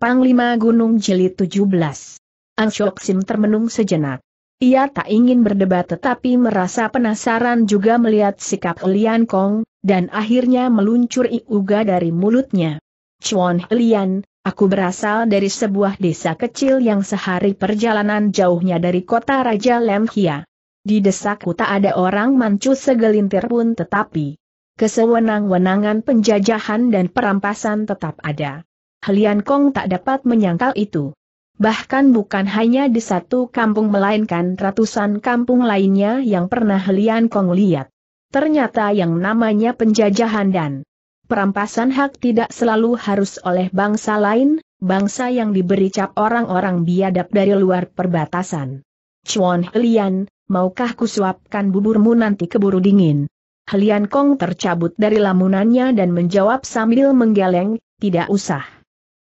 Panglima Gunung Jeli 17. Anshok Sim termenung sejenak. Ia tak ingin berdebat tetapi merasa penasaran juga melihat sikap Lian Kong, dan akhirnya meluncur iuga dari mulutnya. Chuan Lian, aku berasal dari sebuah desa kecil yang sehari perjalanan jauhnya dari kota Raja Lemhia. Di desaku tak ada orang mancu segelintir pun tetapi kesewenang-wenangan penjajahan dan perampasan tetap ada. Helian Kong tak dapat menyangkal itu. Bahkan bukan hanya di satu kampung melainkan ratusan kampung lainnya yang pernah Helian Kong lihat. Ternyata yang namanya penjajahan dan perampasan hak tidak selalu harus oleh bangsa lain, bangsa yang diberi cap orang-orang biadab dari luar perbatasan. Chuan Helian, maukah kusuapkan buburmu nanti keburu dingin? Helian Kong tercabut dari lamunannya dan menjawab sambil menggeleng, tidak usah.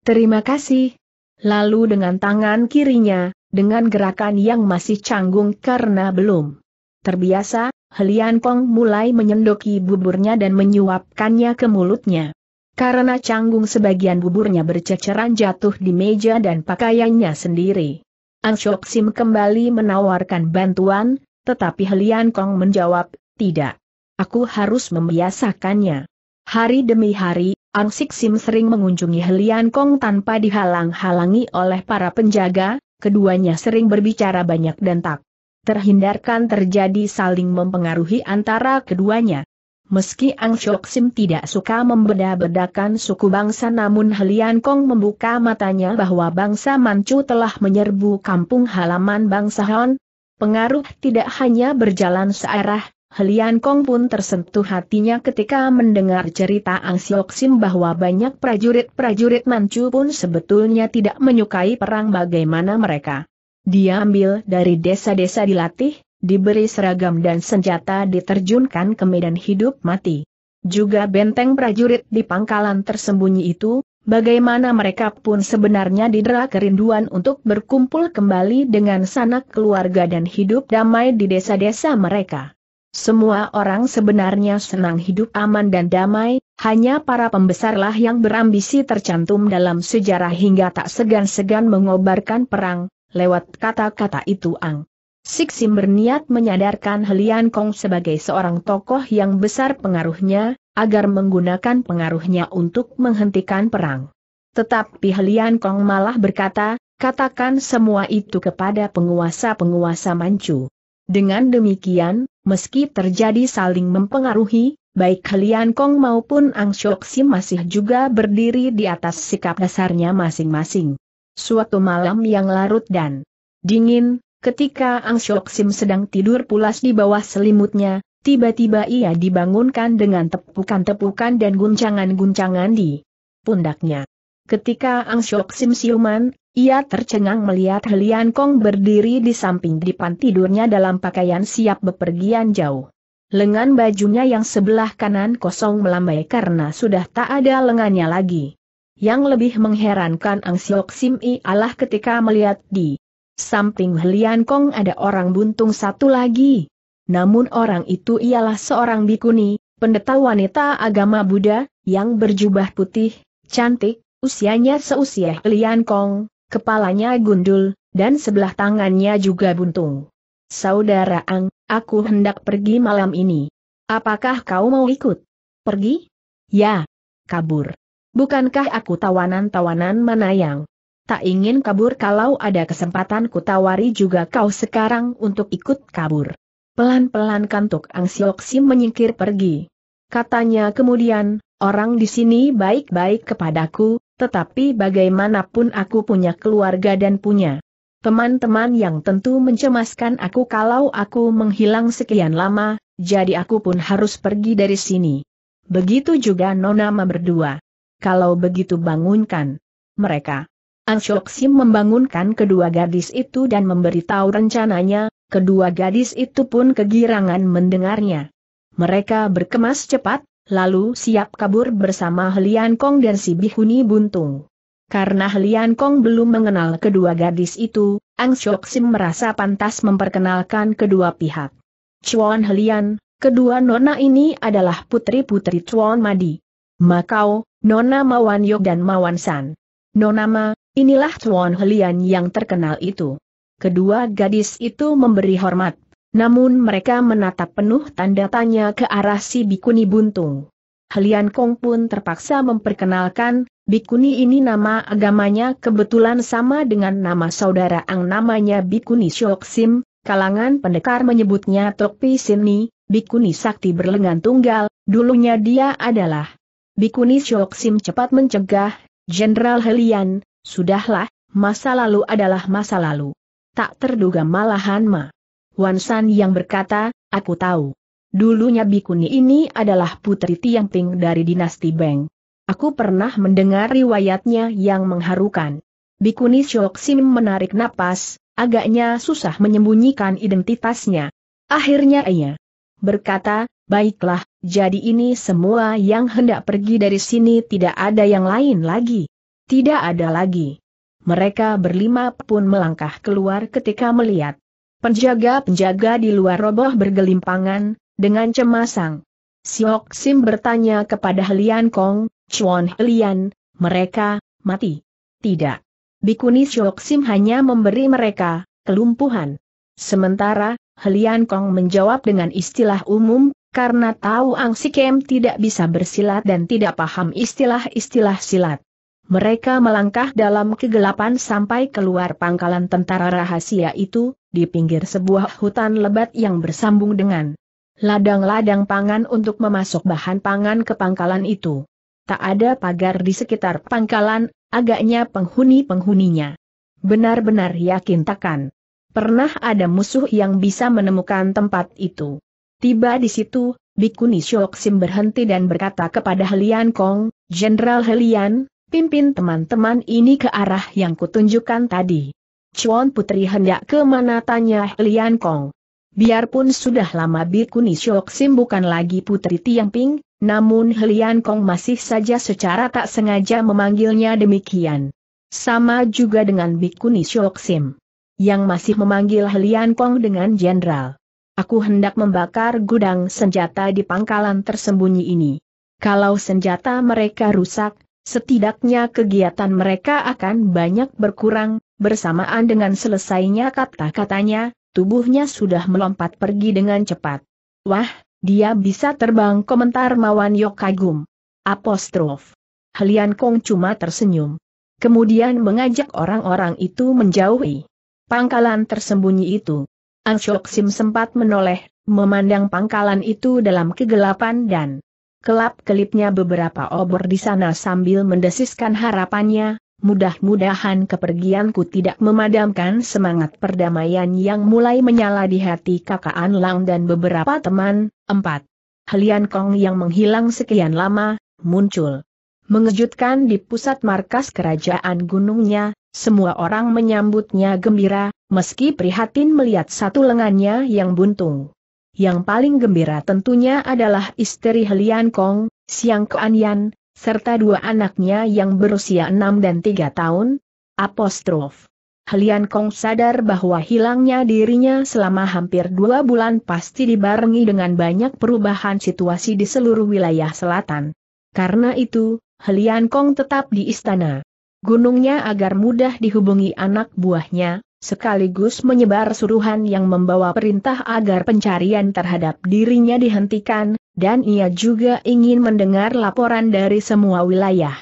Terima kasih. Lalu dengan tangan kirinya, dengan gerakan yang masih canggung karena belum terbiasa, Helian Kong mulai menyendoki buburnya dan menyuapkannya ke mulutnya. Karena canggung sebagian buburnya berceceran jatuh di meja dan pakaiannya sendiri. Ang Shok Sim kembali menawarkan bantuan, tetapi Helian Kong menjawab, tidak. Aku harus membiasakannya. Hari demi hari, Ansik Sim sering mengunjungi Helian Kong tanpa dihalang-halangi oleh para penjaga, keduanya sering berbicara banyak dan tak terhindarkan terjadi saling mempengaruhi antara keduanya. Meski Ang Shok Sim tidak suka membeda-bedakan suku bangsa namun Helian Kong membuka matanya bahwa bangsa Manchu telah menyerbu kampung halaman bangsa Han. Pengaruh tidak hanya berjalan searah, Helian Kong pun tersentuh hatinya ketika mendengar cerita Ang Siok Sim bahwa banyak prajurit-prajurit Manchu pun sebetulnya tidak menyukai perang bagaimana mereka. Diambil dari desa-desa dilatih, diberi seragam dan senjata diterjunkan ke medan hidup mati. Juga benteng prajurit di pangkalan tersembunyi itu, bagaimana mereka pun sebenarnya didera kerinduan untuk berkumpul kembali dengan sanak keluarga dan hidup damai di desa-desa mereka. Semua orang sebenarnya senang hidup aman dan damai, hanya para pembesarlah yang berambisi tercantum dalam sejarah hingga tak segan-segan mengobarkan perang, lewat kata-kata itu Ang. Siksim berniat menyadarkan Helian Kong sebagai seorang tokoh yang besar pengaruhnya, agar menggunakan pengaruhnya untuk menghentikan perang. Tetapi Helian Kong malah berkata, katakan semua itu kepada penguasa-penguasa Manchu. Dengan demikian, meski terjadi saling mempengaruhi, baik Helian Kong maupun Ang Shok masih juga berdiri di atas sikap dasarnya masing-masing. Suatu malam yang larut dan dingin, ketika Ang Shok sedang tidur pulas di bawah selimutnya, tiba-tiba ia dibangunkan dengan tepukan-tepukan dan guncangan-guncangan di pundaknya. Ketika Ang Shok Sim siuman, ia tercengang melihat Helian Kong berdiri di samping dipan tidurnya dalam pakaian siap bepergian jauh. Lengan bajunya yang sebelah kanan kosong melambai karena sudah tak ada lengannya lagi. Yang lebih mengherankan Ang Siok Sim I adalah ketika melihat di samping Helian Kong ada orang buntung satu lagi. Namun orang itu ialah seorang bikuni, pendeta wanita agama Buddha, yang berjubah putih, cantik, usianya seusia Helian Kong, kepalanya gundul, dan sebelah tangannya juga buntung. Saudara Ang, aku hendak pergi malam ini. Apakah kau mau ikut? Pergi? Ya. Kabur. Bukankah aku tawanan-tawanan manayang? Tak ingin kabur kalau ada kesempatan ku tawari juga kau sekarang untuk ikut kabur. Pelan-pelan kantuk Ang Sim menyingkir pergi. Katanya kemudian, orang di sini baik-baik kepadaku, tetapi bagaimanapun aku punya keluarga dan punya teman-teman yang tentu mencemaskan aku kalau aku menghilang sekian lama, jadi aku pun harus pergi dari sini. Begitu juga Nona berdua. Kalau begitu bangunkan mereka. Angshok membangunkan kedua gadis itu dan memberitahu rencananya, kedua gadis itu pun kegirangan mendengarnya. Mereka berkemas cepat, lalu siap kabur bersama Helian Kong dan si Bihuni Buntung. Karena Helian Kong belum mengenal kedua gadis itu, Ang Shok Sim merasa pantas memperkenalkan kedua pihak. Chuan Helian, kedua nona ini adalah putri-putri Chuan Madi. Makau, Nona Mawan Yok dan Mawan San. Nona Ma, inilah Chuan Helian yang terkenal itu. Kedua gadis itu memberi hormat namun mereka menatap penuh tanda tanya ke arah si Bikuni Buntung. Helian Kong pun terpaksa memperkenalkan, Bikuni ini nama agamanya kebetulan sama dengan nama saudara Ang namanya Bikuni Sim, kalangan pendekar menyebutnya Tokpi Sini, Bikuni Sakti berlengan tunggal, dulunya dia adalah Bikuni Sim cepat mencegah, Jenderal Helian, sudahlah, masa lalu adalah masa lalu. Tak terduga malahan ma. Wan San yang berkata, aku tahu. Dulunya Bikuni ini adalah putri Tiang Ting dari dinasti Beng. Aku pernah mendengar riwayatnya yang mengharukan. Bikuni Shok Sim menarik napas, agaknya susah menyembunyikan identitasnya. Akhirnya ia berkata, baiklah, jadi ini semua yang hendak pergi dari sini tidak ada yang lain lagi. Tidak ada lagi. Mereka berlima pun melangkah keluar ketika melihat Penjaga-penjaga di luar roboh bergelimpangan, dengan cemasang. Siok Sim bertanya kepada Helian Kong, Chuan Helian, mereka, mati. Tidak. Bikuni Siok Sim hanya memberi mereka, kelumpuhan. Sementara, Helian Kong menjawab dengan istilah umum, karena tahu Ang Sikem tidak bisa bersilat dan tidak paham istilah-istilah silat. Mereka melangkah dalam kegelapan sampai keluar pangkalan tentara rahasia itu, di pinggir sebuah hutan lebat yang bersambung dengan ladang-ladang pangan untuk memasok bahan pangan ke pangkalan itu. Tak ada pagar di sekitar pangkalan, agaknya penghuni-penghuninya. Benar-benar yakin takkan. Pernah ada musuh yang bisa menemukan tempat itu. Tiba di situ, Bikuni Sim berhenti dan berkata kepada Helian Kong, Jenderal Helian, pimpin teman-teman ini ke arah yang kutunjukkan tadi. Chuan Putri hendak ke mana tanya Lian Kong. Biarpun sudah lama Bikuni Sim bukan lagi Putri Tiangping, namun Helian Kong masih saja secara tak sengaja memanggilnya demikian. Sama juga dengan Bikuni Sim, yang masih memanggil Helian Kong dengan jenderal. Aku hendak membakar gudang senjata di pangkalan tersembunyi ini. Kalau senjata mereka rusak, setidaknya kegiatan mereka akan banyak berkurang, bersamaan dengan selesainya kata-katanya, tubuhnya sudah melompat pergi dengan cepat. Wah, dia bisa terbang komentar Mawan Yok kagum. Apostrof. Helian Kong cuma tersenyum. Kemudian mengajak orang-orang itu menjauhi pangkalan tersembunyi itu. Ang Shok Sim sempat menoleh, memandang pangkalan itu dalam kegelapan dan Kelap-kelipnya beberapa obor di sana sambil mendesiskan harapannya, mudah-mudahan kepergianku tidak memadamkan semangat perdamaian yang mulai menyala di hati kakak An Lang dan beberapa teman. 4. Helian Kong yang menghilang sekian lama, muncul. Mengejutkan di pusat markas kerajaan gunungnya, semua orang menyambutnya gembira, meski prihatin melihat satu lengannya yang buntung. Yang paling gembira tentunya adalah istri Helian Kong, Siang Kuan serta dua anaknya yang berusia enam dan tiga tahun. Apostrof. Helian Kong sadar bahwa hilangnya dirinya selama hampir dua bulan pasti dibarengi dengan banyak perubahan situasi di seluruh wilayah selatan. Karena itu, Helian Kong tetap di istana. Gunungnya agar mudah dihubungi anak buahnya, sekaligus menyebar suruhan yang membawa perintah agar pencarian terhadap dirinya dihentikan, dan ia juga ingin mendengar laporan dari semua wilayah.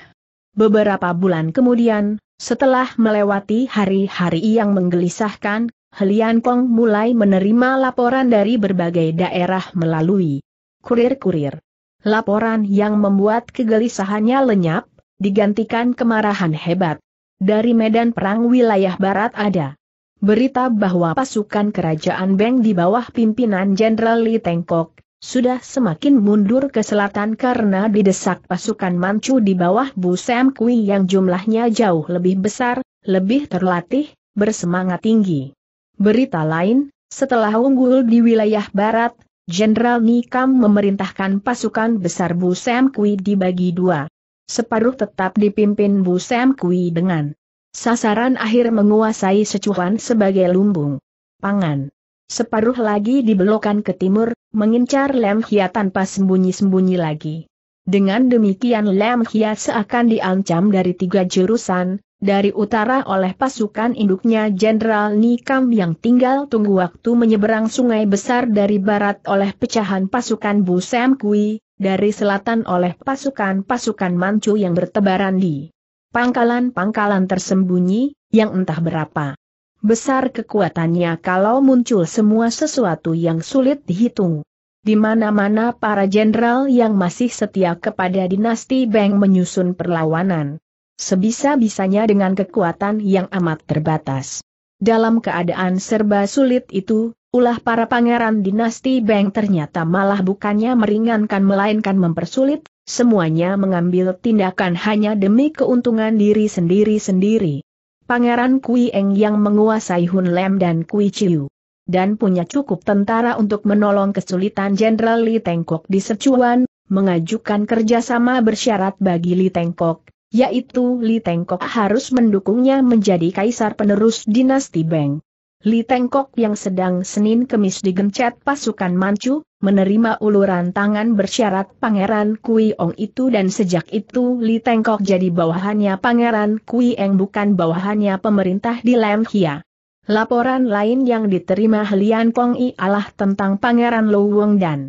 Beberapa bulan kemudian, setelah melewati hari-hari yang menggelisahkan, Helian Kong mulai menerima laporan dari berbagai daerah melalui kurir-kurir. Laporan yang membuat kegelisahannya lenyap, digantikan kemarahan hebat. Dari medan perang wilayah barat ada berita bahwa pasukan kerajaan Beng di bawah pimpinan Jenderal Li Tengkok, sudah semakin mundur ke selatan karena didesak pasukan Manchu di bawah Bu Sam Kui yang jumlahnya jauh lebih besar, lebih terlatih, bersemangat tinggi. Berita lain, setelah unggul di wilayah barat, Jenderal Nikam memerintahkan pasukan besar Bu Sam Kui dibagi dua. Separuh tetap dipimpin Bu Sam Kui dengan Sasaran akhir menguasai secuhan sebagai lumbung. Pangan. Separuh lagi dibelokan ke timur, mengincar Lem Hia tanpa sembunyi-sembunyi lagi. Dengan demikian Lem Hia seakan diancam dari tiga jurusan, dari utara oleh pasukan induknya Jenderal Nikam yang tinggal tunggu waktu menyeberang sungai besar dari barat oleh pecahan pasukan Bu Sam Kui, dari selatan oleh pasukan-pasukan Manchu yang bertebaran di pangkalan-pangkalan tersembunyi, yang entah berapa besar kekuatannya kalau muncul semua sesuatu yang sulit dihitung. Di mana-mana para jenderal yang masih setia kepada dinasti Beng menyusun perlawanan. Sebisa-bisanya dengan kekuatan yang amat terbatas. Dalam keadaan serba sulit itu, ulah para pangeran dinasti Beng ternyata malah bukannya meringankan melainkan mempersulit, semuanya mengambil tindakan hanya demi keuntungan diri sendiri-sendiri. Pangeran Kui Eng yang menguasai Hun Lem dan Kui Chiu dan punya cukup tentara untuk menolong kesulitan Jenderal Li Tengkok di Sichuan, mengajukan kerjasama bersyarat bagi Li Tengkok, yaitu Li Tengkok harus mendukungnya menjadi kaisar penerus dinasti Beng. Li Tengkok yang sedang Senin Kemis digencet pasukan Manchu, menerima uluran tangan bersyarat Pangeran Kui Ong itu dan sejak itu Li Tengkok jadi bawahannya Pangeran Kui Eng bukan bawahannya pemerintah di Lam Hia. Laporan lain yang diterima Helian Kong I adalah tentang Pangeran Lu Wong dan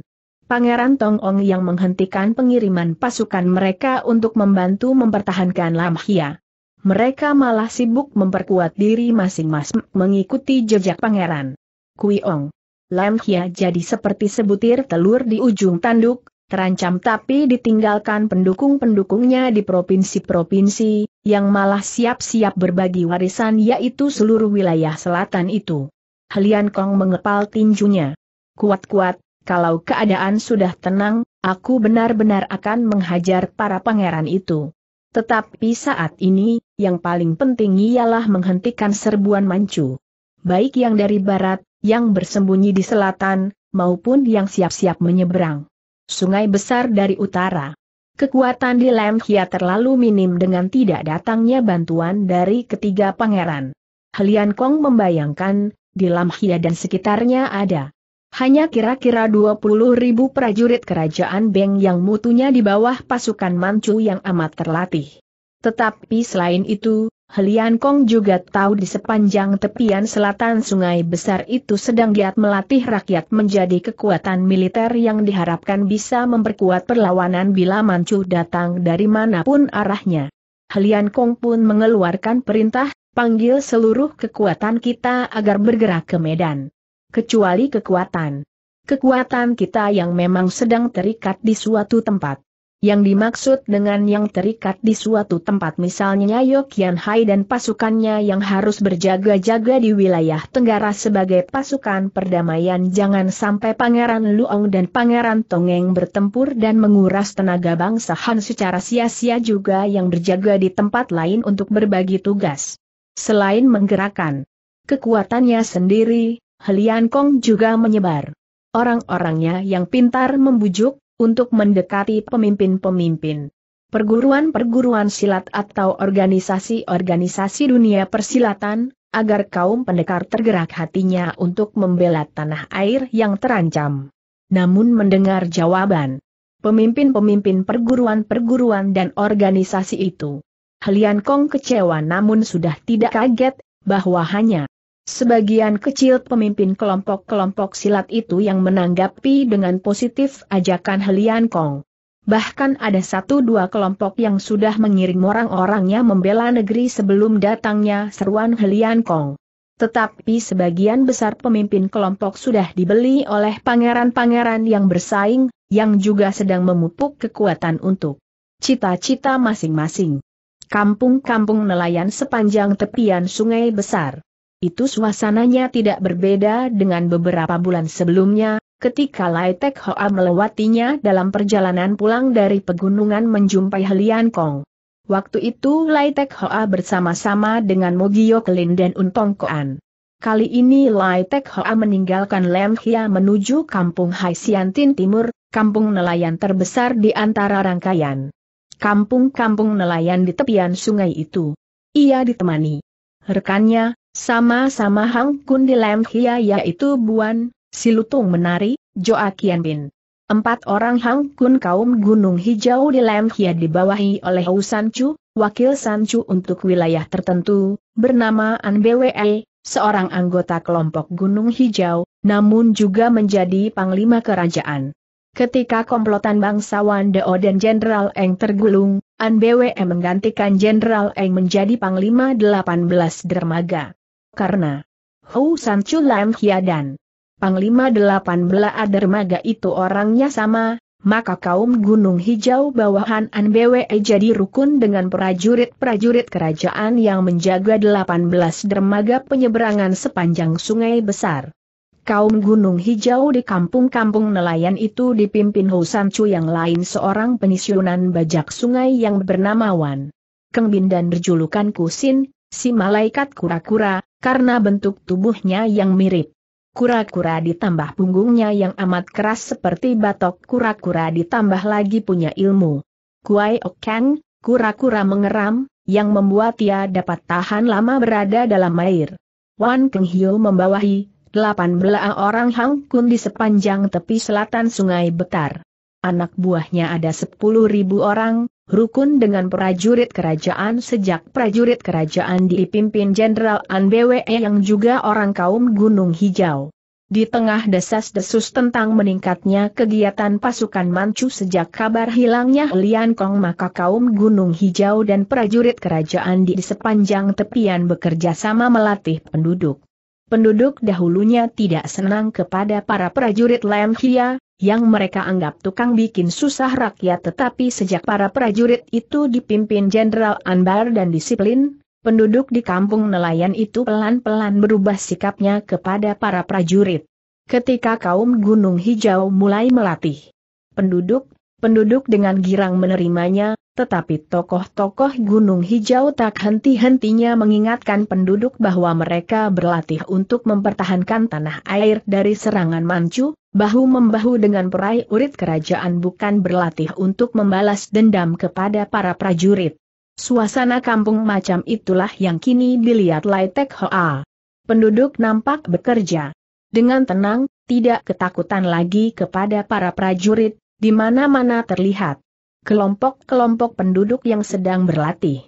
Pangeran Tong Ong yang menghentikan pengiriman pasukan mereka untuk membantu mempertahankan Lam Hia. Mereka malah sibuk memperkuat diri masing-masing mengikuti jejak pangeran. Kui Ong. Lam Hia jadi seperti sebutir telur di ujung tanduk, terancam tapi ditinggalkan pendukung-pendukungnya di provinsi-provinsi, yang malah siap-siap berbagi warisan yaitu seluruh wilayah selatan itu. Helian Kong mengepal tinjunya. Kuat-kuat, kalau keadaan sudah tenang, aku benar-benar akan menghajar para pangeran itu. Tetapi saat ini, yang paling penting ialah menghentikan serbuan mancu, Baik yang dari barat, yang bersembunyi di selatan, maupun yang siap-siap menyeberang. Sungai besar dari utara. Kekuatan di Lemhia terlalu minim dengan tidak datangnya bantuan dari ketiga pangeran. Helian Kong membayangkan, di Lamhia dan sekitarnya ada hanya kira-kira 20 ribu prajurit kerajaan Beng yang mutunya di bawah pasukan Manchu yang amat terlatih. Tetapi selain itu, Helian Kong juga tahu di sepanjang tepian selatan sungai besar itu sedang giat melatih rakyat menjadi kekuatan militer yang diharapkan bisa memperkuat perlawanan bila Manchu datang dari manapun arahnya. Helian Kong pun mengeluarkan perintah, panggil seluruh kekuatan kita agar bergerak ke Medan kecuali kekuatan. Kekuatan kita yang memang sedang terikat di suatu tempat. Yang dimaksud dengan yang terikat di suatu tempat misalnya Yokian Hai dan pasukannya yang harus berjaga-jaga di wilayah Tenggara sebagai pasukan perdamaian jangan sampai Pangeran Luong dan Pangeran Tongeng bertempur dan menguras tenaga bangsa Han secara sia-sia juga yang berjaga di tempat lain untuk berbagi tugas. Selain menggerakkan kekuatannya sendiri, Helian Kong juga menyebar. Orang-orangnya yang pintar membujuk, untuk mendekati pemimpin-pemimpin. Perguruan-perguruan silat atau organisasi-organisasi dunia persilatan, agar kaum pendekar tergerak hatinya untuk membela tanah air yang terancam. Namun mendengar jawaban pemimpin-pemimpin perguruan-perguruan dan organisasi itu. Helian Kong kecewa namun sudah tidak kaget, bahwa hanya Sebagian kecil pemimpin kelompok-kelompok silat itu yang menanggapi dengan positif ajakan Helian Kong. Bahkan ada satu dua kelompok yang sudah mengirim orang-orangnya membela negeri sebelum datangnya seruan Helian Kong. Tetapi sebagian besar pemimpin kelompok sudah dibeli oleh pangeran-pangeran yang bersaing, yang juga sedang memupuk kekuatan untuk cita-cita masing-masing. Kampung-kampung nelayan sepanjang tepian sungai besar itu suasananya tidak berbeda dengan beberapa bulan sebelumnya, ketika Lai Tek Hoa melewatinya dalam perjalanan pulang dari pegunungan menjumpai Helian Kong. Waktu itu Lai Tek Hoa bersama-sama dengan Mogio Kelin dan Untong Koan. Kali ini Lai Tek Hoa meninggalkan Lem Hia menuju kampung Hai Siantin Timur, kampung nelayan terbesar di antara rangkaian kampung-kampung nelayan di tepian sungai itu. Ia ditemani rekannya, sama-sama Hang Kun di Lam Hia yaitu Buan, Si Lutung Menari, Joa Bin. Empat orang Hang Kun kaum Gunung Hijau di Lam Hia dibawahi oleh San Chu, wakil Sancu untuk wilayah tertentu, bernama An Bwe, e, seorang anggota kelompok Gunung Hijau, namun juga menjadi panglima kerajaan. Ketika komplotan bangsawan Deo dan Jenderal Eng tergulung, An Bwe e menggantikan Jenderal Eng menjadi panglima 18 dermaga karena Hou San Chu Lam Hia dan Panglima Delapan Bela Dermaga itu orangnya sama, maka kaum Gunung Hijau bawahan NBWE jadi rukun dengan prajurit-prajurit kerajaan yang menjaga 18 dermaga penyeberangan sepanjang sungai besar. Kaum Gunung Hijau di kampung-kampung nelayan itu dipimpin Hou San Chu yang lain seorang pensiunan bajak sungai yang bernama Wan. Kengbin dan berjulukan Kusin, si malaikat kura-kura, karena bentuk tubuhnya yang mirip. Kura-kura ditambah punggungnya yang amat keras seperti batok kura-kura ditambah lagi punya ilmu. Kuai Okeng, kura-kura mengeram, yang membuat ia dapat tahan lama berada dalam air. Wan Keng Hiu membawahi, 18 orang Hang Kun di sepanjang tepi selatan sungai Betar. Anak buahnya ada 10.000 orang, rukun dengan prajurit kerajaan sejak prajurit kerajaan dipimpin Jenderal An yang juga orang kaum Gunung Hijau. Di tengah desas-desus tentang meningkatnya kegiatan pasukan Manchu sejak kabar hilangnya Lian Kong maka kaum Gunung Hijau dan prajurit kerajaan di sepanjang tepian bekerja sama melatih penduduk. Penduduk dahulunya tidak senang kepada para prajurit Lam Hia, yang mereka anggap tukang bikin susah rakyat tetapi sejak para prajurit itu dipimpin Jenderal Anbar dan disiplin, penduduk di kampung nelayan itu pelan-pelan berubah sikapnya kepada para prajurit. Ketika kaum Gunung Hijau mulai melatih penduduk, penduduk dengan girang menerimanya, tetapi tokoh-tokoh Gunung Hijau tak henti-hentinya mengingatkan penduduk bahwa mereka berlatih untuk mempertahankan tanah air dari serangan Manchu, bahu-membahu dengan perai urit kerajaan bukan berlatih untuk membalas dendam kepada para prajurit. Suasana kampung macam itulah yang kini dilihat Lai Tek Hoa. Penduduk nampak bekerja. Dengan tenang, tidak ketakutan lagi kepada para prajurit, di mana-mana terlihat kelompok-kelompok penduduk yang sedang berlatih.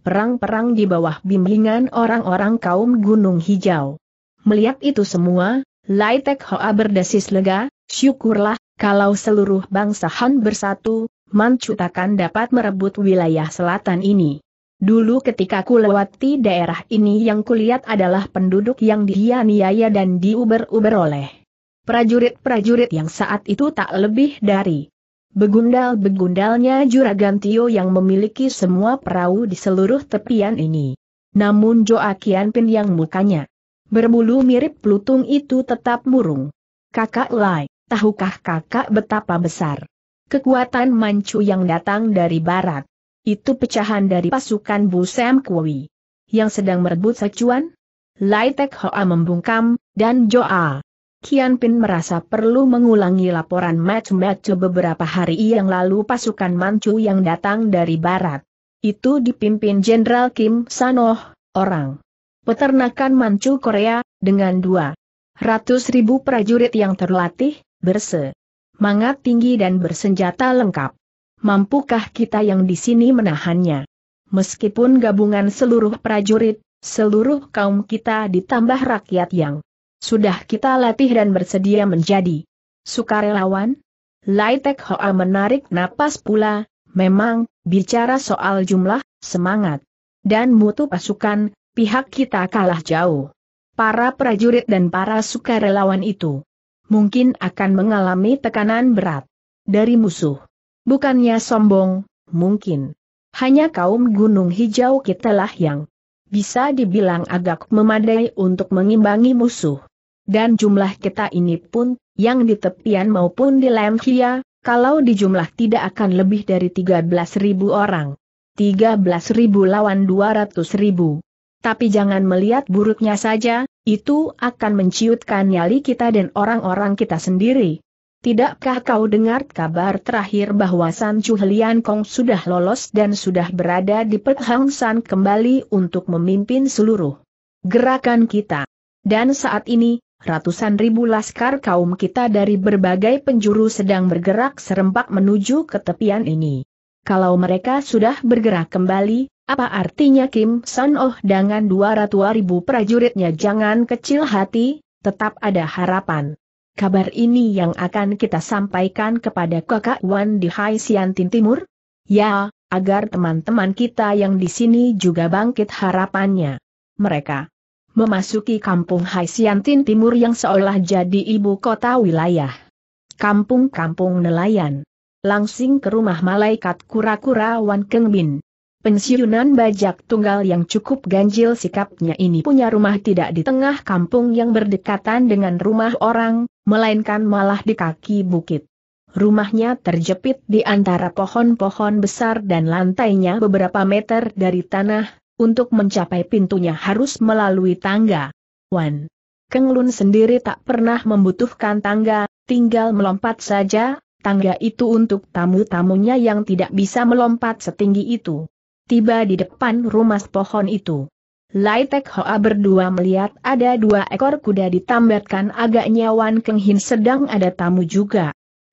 Perang-perang di bawah bimbingan orang-orang kaum Gunung Hijau. Melihat itu semua, Lai Tek Hoa berdesis lega, syukurlah, kalau seluruh bangsa Han bersatu, Manchu takkan dapat merebut wilayah selatan ini. Dulu ketika ku lewati daerah ini yang kulihat adalah penduduk yang dianiaya dan diuber-uber oleh prajurit-prajurit yang saat itu tak lebih dari Begundal-begundalnya Juragan Tio yang memiliki semua perahu di seluruh tepian ini. Namun Joakian Pin yang mukanya berbulu mirip pelutung itu tetap murung. Kakak Lai, tahukah kakak betapa besar kekuatan mancu yang datang dari barat? Itu pecahan dari pasukan Bu Sam Kui yang sedang merebut Secuan? Lai Tek Hoa membungkam, dan Joa Kian Pin merasa perlu mengulangi laporan Match-Match beberapa hari yang lalu pasukan Manchu yang datang dari barat. Itu dipimpin Jenderal Kim Sanoh, orang peternakan Manchu Korea, dengan dua ratus ribu prajurit yang terlatih, berse. Mangat tinggi dan bersenjata lengkap. Mampukah kita yang di sini menahannya? Meskipun gabungan seluruh prajurit, seluruh kaum kita ditambah rakyat yang sudah kita latih dan bersedia menjadi sukarelawan? Lai Tek Hoa menarik napas pula, memang, bicara soal jumlah, semangat, dan mutu pasukan, pihak kita kalah jauh. Para prajurit dan para sukarelawan itu mungkin akan mengalami tekanan berat dari musuh. Bukannya sombong, mungkin. Hanya kaum gunung hijau kitalah yang bisa dibilang agak memadai untuk mengimbangi musuh. Dan jumlah kita ini pun, yang di tepian maupun di Lemhia, kalau dijumlah tidak akan lebih dari 13.000 orang. 13.000 lawan 200.000. Tapi jangan melihat buruknya saja, itu akan menciutkan nyali kita dan orang-orang kita sendiri. Tidakkah kau dengar kabar terakhir bahwa San Chu Helian Kong sudah lolos dan sudah berada di Pekhang San kembali untuk memimpin seluruh gerakan kita? Dan saat ini, ratusan ribu laskar kaum kita dari berbagai penjuru sedang bergerak serempak menuju ke tepian ini. Kalau mereka sudah bergerak kembali, apa artinya Kim San Oh dengan 200 ribu prajuritnya jangan kecil hati, tetap ada harapan. Kabar ini yang akan kita sampaikan kepada kakak Wan di Hai Siantin Timur? Ya, agar teman-teman kita yang di sini juga bangkit harapannya. Mereka memasuki kampung Haisiantin Timur yang seolah jadi ibu kota wilayah. Kampung-kampung nelayan. Langsing ke rumah malaikat kura-kura Wan Keng Bin. Pensiunan bajak tunggal yang cukup ganjil sikapnya ini punya rumah tidak di tengah kampung yang berdekatan dengan rumah orang, melainkan malah di kaki bukit. Rumahnya terjepit di antara pohon-pohon besar dan lantainya beberapa meter dari tanah, untuk mencapai pintunya harus melalui tangga. Wan. Kenglun sendiri tak pernah membutuhkan tangga, tinggal melompat saja, tangga itu untuk tamu-tamunya yang tidak bisa melompat setinggi itu. Tiba di depan rumah pohon itu. Tek Hoa berdua melihat ada dua ekor kuda ditambatkan agaknya Wan Keng Hin sedang ada tamu juga.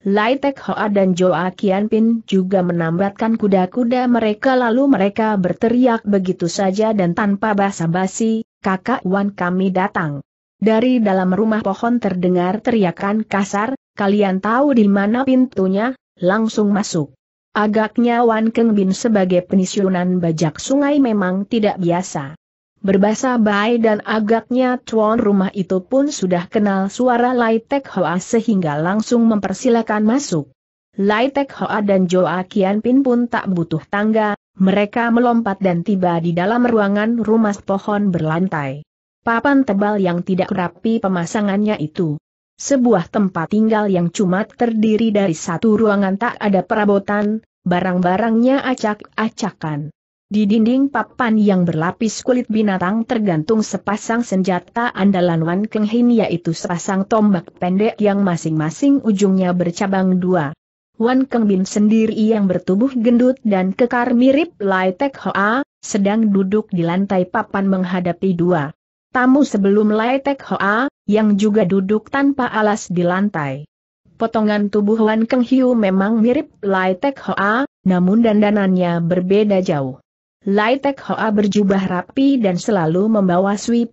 Lai Tek Hoa dan Joa Kian Pin juga menambatkan kuda-kuda mereka lalu mereka berteriak begitu saja dan tanpa basa-basi, kakak Wan kami datang. Dari dalam rumah pohon terdengar teriakan kasar, kalian tahu di mana pintunya, langsung masuk. Agaknya Wan Keng Bin sebagai pensiunan bajak sungai memang tidak biasa. Berbahasa Bai dan agaknya tuan rumah itu pun sudah kenal suara Lai Tek Hoa sehingga langsung mempersilakan masuk. Lai Tek Hoa dan Joa Kian Pin pun tak butuh tangga, mereka melompat dan tiba di dalam ruangan rumah pohon berlantai. Papan tebal yang tidak rapi pemasangannya itu. Sebuah tempat tinggal yang cuma terdiri dari satu ruangan tak ada perabotan, barang-barangnya acak-acakan. Di dinding papan yang berlapis kulit binatang tergantung sepasang senjata andalan Wan Keng Hin yaitu sepasang tombak pendek yang masing-masing ujungnya bercabang dua. Wan Keng Bin sendiri yang bertubuh gendut dan kekar mirip Lai Tek Hoa, sedang duduk di lantai papan menghadapi dua. Tamu sebelum Lai Tek Hoa, yang juga duduk tanpa alas di lantai. Potongan tubuh Wan Keng Hiu memang mirip Lai Tek Hoa, namun dandanannya berbeda jauh. Lai Tek Hoa berjubah rapi dan selalu membawa Sui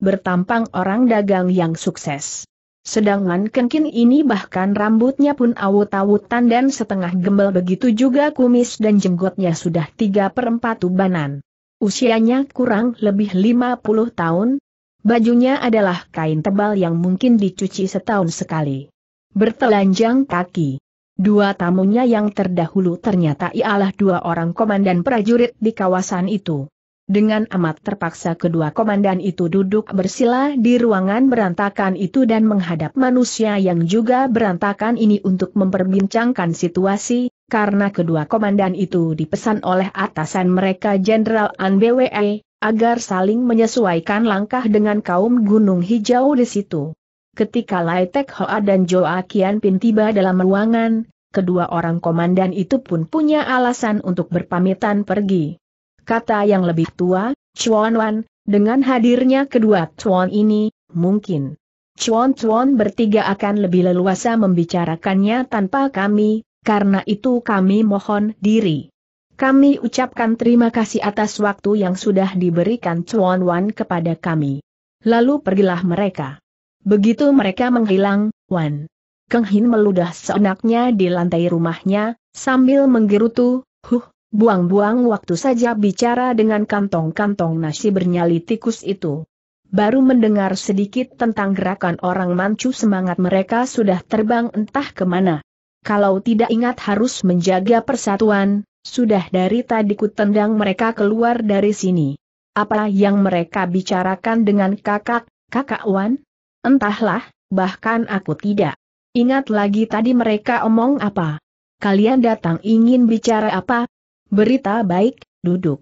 bertampang orang dagang yang sukses. Sedangkan Kenkin ini bahkan rambutnya pun awut-awutan dan setengah gembel begitu juga kumis dan jenggotnya sudah tiga perempat tubanan. Usianya kurang lebih 50 tahun, bajunya adalah kain tebal yang mungkin dicuci setahun sekali bertelanjang kaki. Dua tamunya yang terdahulu ternyata ialah dua orang komandan prajurit di kawasan itu. Dengan amat terpaksa kedua komandan itu duduk bersila di ruangan berantakan itu dan menghadap manusia yang juga berantakan ini untuk memperbincangkan situasi, karena kedua komandan itu dipesan oleh atasan mereka Jenderal Anbwe, agar saling menyesuaikan langkah dengan kaum gunung hijau di situ. Ketika Lai Tek Hoa dan Joa Kian Pin tiba dalam ruangan, kedua orang komandan itu pun punya alasan untuk berpamitan pergi. Kata yang lebih tua, Chuan Wan, dengan hadirnya kedua Chuan ini, mungkin Chuan-Chuan bertiga akan lebih leluasa membicarakannya tanpa kami, karena itu kami mohon diri. Kami ucapkan terima kasih atas waktu yang sudah diberikan Chuan Wan kepada kami. Lalu pergilah mereka. Begitu mereka menghilang, Wan Keng Hin meludah seenaknya di lantai rumahnya, sambil menggerutu, huh, buang-buang waktu saja bicara dengan kantong-kantong nasi bernyali tikus itu. Baru mendengar sedikit tentang gerakan orang mancu semangat mereka sudah terbang entah kemana. Kalau tidak ingat harus menjaga persatuan, sudah dari tadi ku tendang mereka keluar dari sini. Apa yang mereka bicarakan dengan kakak, kakak Wan? Entahlah, bahkan aku tidak. Ingat lagi tadi mereka omong apa. Kalian datang ingin bicara apa? Berita baik, duduk.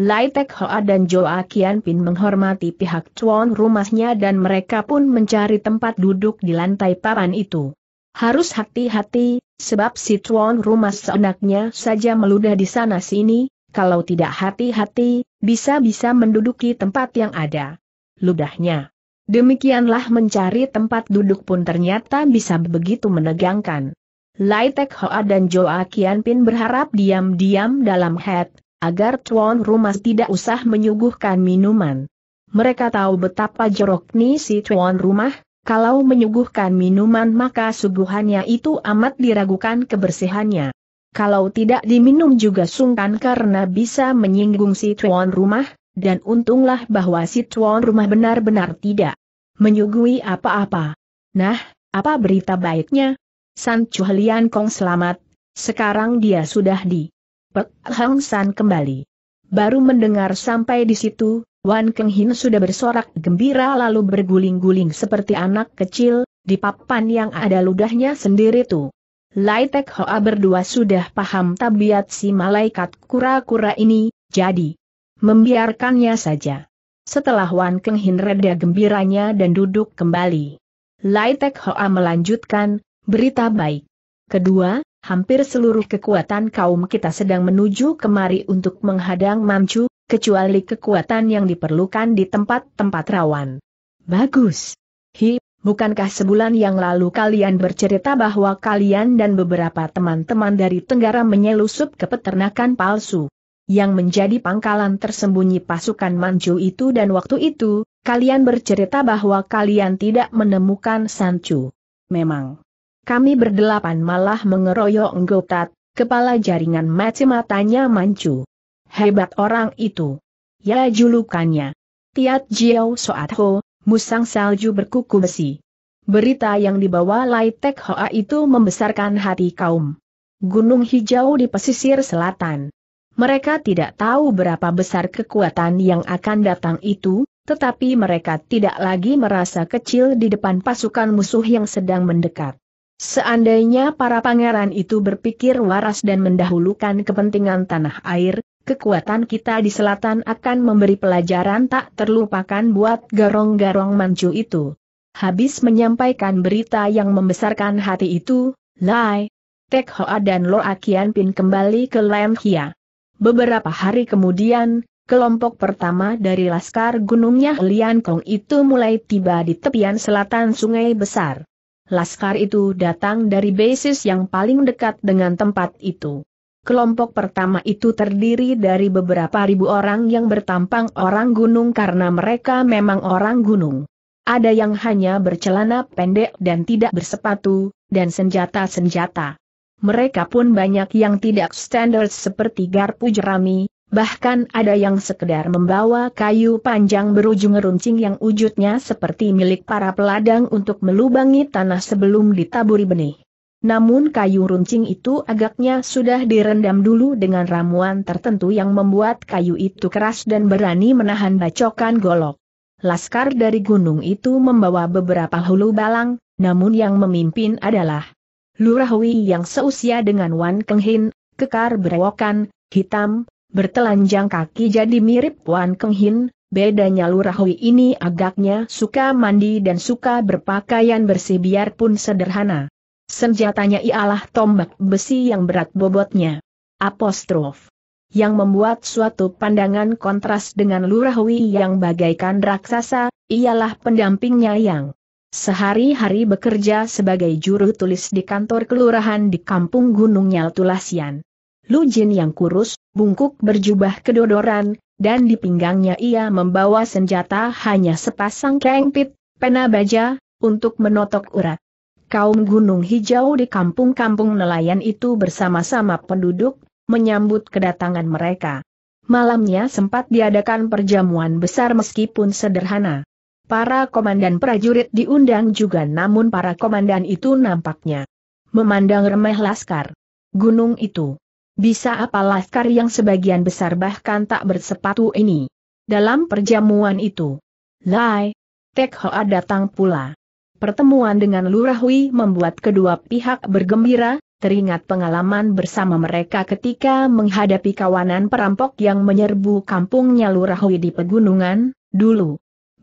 Lai Tek Hoa dan Joa Kian Pin menghormati pihak cuan rumahnya dan mereka pun mencari tempat duduk di lantai papan itu. Harus hati-hati, sebab si cuan rumah seenaknya saja meludah di sana-sini, kalau tidak hati-hati, bisa-bisa menduduki tempat yang ada ludahnya. Demikianlah mencari tempat duduk pun ternyata bisa begitu menegangkan. Lai Tek Hoa dan Joa Kian Pin berharap diam-diam dalam head, agar tuan rumah tidak usah menyuguhkan minuman. Mereka tahu betapa jorok nih si tuan rumah, kalau menyuguhkan minuman maka suguhannya itu amat diragukan kebersihannya. Kalau tidak diminum juga sungkan karena bisa menyinggung si tuan rumah, dan untunglah bahwa si tuan rumah benar-benar tidak menyugui apa-apa. Nah, apa berita baiknya? San Chuhlian Kong selamat, sekarang dia sudah di Pek San kembali. Baru mendengar sampai di situ, Wan Keng Hin sudah bersorak gembira lalu berguling-guling seperti anak kecil, di papan yang ada ludahnya sendiri tuh. Lai Tek Hoa berdua sudah paham tabiat si malaikat kura-kura ini, jadi, membiarkannya saja. Setelah Wan Keng Hin reda gembiranya dan duduk kembali. Lai Tek Hoa melanjutkan, berita baik. Kedua, hampir seluruh kekuatan kaum kita sedang menuju kemari untuk menghadang Mamcu, kecuali kekuatan yang diperlukan di tempat-tempat rawan. Bagus. Hi, bukankah sebulan yang lalu kalian bercerita bahwa kalian dan beberapa teman-teman dari Tenggara menyelusup ke peternakan palsu? yang menjadi pangkalan tersembunyi pasukan Manju itu dan waktu itu, kalian bercerita bahwa kalian tidak menemukan Sanchu. Memang. Kami berdelapan malah mengeroyok Ngotat, kepala jaringan mati matanya Manchu. Hebat orang itu. Ya julukannya. Tiat Jiao Soat Ho, musang salju berkuku besi. Berita yang dibawa Lai Tek Hoa itu membesarkan hati kaum. Gunung Hijau di pesisir selatan. Mereka tidak tahu berapa besar kekuatan yang akan datang itu, tetapi mereka tidak lagi merasa kecil di depan pasukan musuh yang sedang mendekat. Seandainya para pangeran itu berpikir waras dan mendahulukan kepentingan tanah air, kekuatan kita di selatan akan memberi pelajaran tak terlupakan buat garong-garong mancu itu. Habis menyampaikan berita yang membesarkan hati itu, Lai, Tek Hoa dan Lo Akian Pin kembali ke Lam Hia. Beberapa hari kemudian, kelompok pertama dari Laskar Gunungnya Lian Kong itu mulai tiba di tepian selatan sungai besar. Laskar itu datang dari basis yang paling dekat dengan tempat itu. Kelompok pertama itu terdiri dari beberapa ribu orang yang bertampang orang gunung karena mereka memang orang gunung. Ada yang hanya bercelana pendek dan tidak bersepatu, dan senjata-senjata. Mereka pun banyak yang tidak standar seperti garpu jerami, bahkan ada yang sekedar membawa kayu panjang berujung runcing yang wujudnya seperti milik para peladang untuk melubangi tanah sebelum ditaburi benih. Namun kayu runcing itu agaknya sudah direndam dulu dengan ramuan tertentu yang membuat kayu itu keras dan berani menahan bacokan golok. Laskar dari gunung itu membawa beberapa hulu balang, namun yang memimpin adalah Lurahui yang seusia dengan Wan Keng Hin, kekar berewokan, hitam, bertelanjang kaki jadi mirip Wan Keng Hin, bedanya Lurahui ini agaknya suka mandi dan suka berpakaian bersih biarpun sederhana. Senjatanya ialah tombak besi yang berat bobotnya. Apostrof yang membuat suatu pandangan kontras dengan Lurahui yang bagaikan raksasa, ialah pendampingnya yang Sehari-hari bekerja sebagai juru tulis di kantor kelurahan di kampung Gunung Lu Jin yang kurus, bungkuk berjubah kedodoran, dan di pinggangnya ia membawa senjata hanya sepasang kengpit, pena baja, untuk menotok urat. Kaum Gunung Hijau di kampung-kampung nelayan itu bersama-sama penduduk, menyambut kedatangan mereka. Malamnya sempat diadakan perjamuan besar meskipun sederhana. Para komandan prajurit diundang juga namun para komandan itu nampaknya memandang remeh laskar. Gunung itu. Bisa apa laskar yang sebagian besar bahkan tak bersepatu ini. Dalam perjamuan itu. Lai. Tek Hoa datang pula. Pertemuan dengan Lurahui membuat kedua pihak bergembira, teringat pengalaman bersama mereka ketika menghadapi kawanan perampok yang menyerbu kampungnya Lurahui di pegunungan, dulu.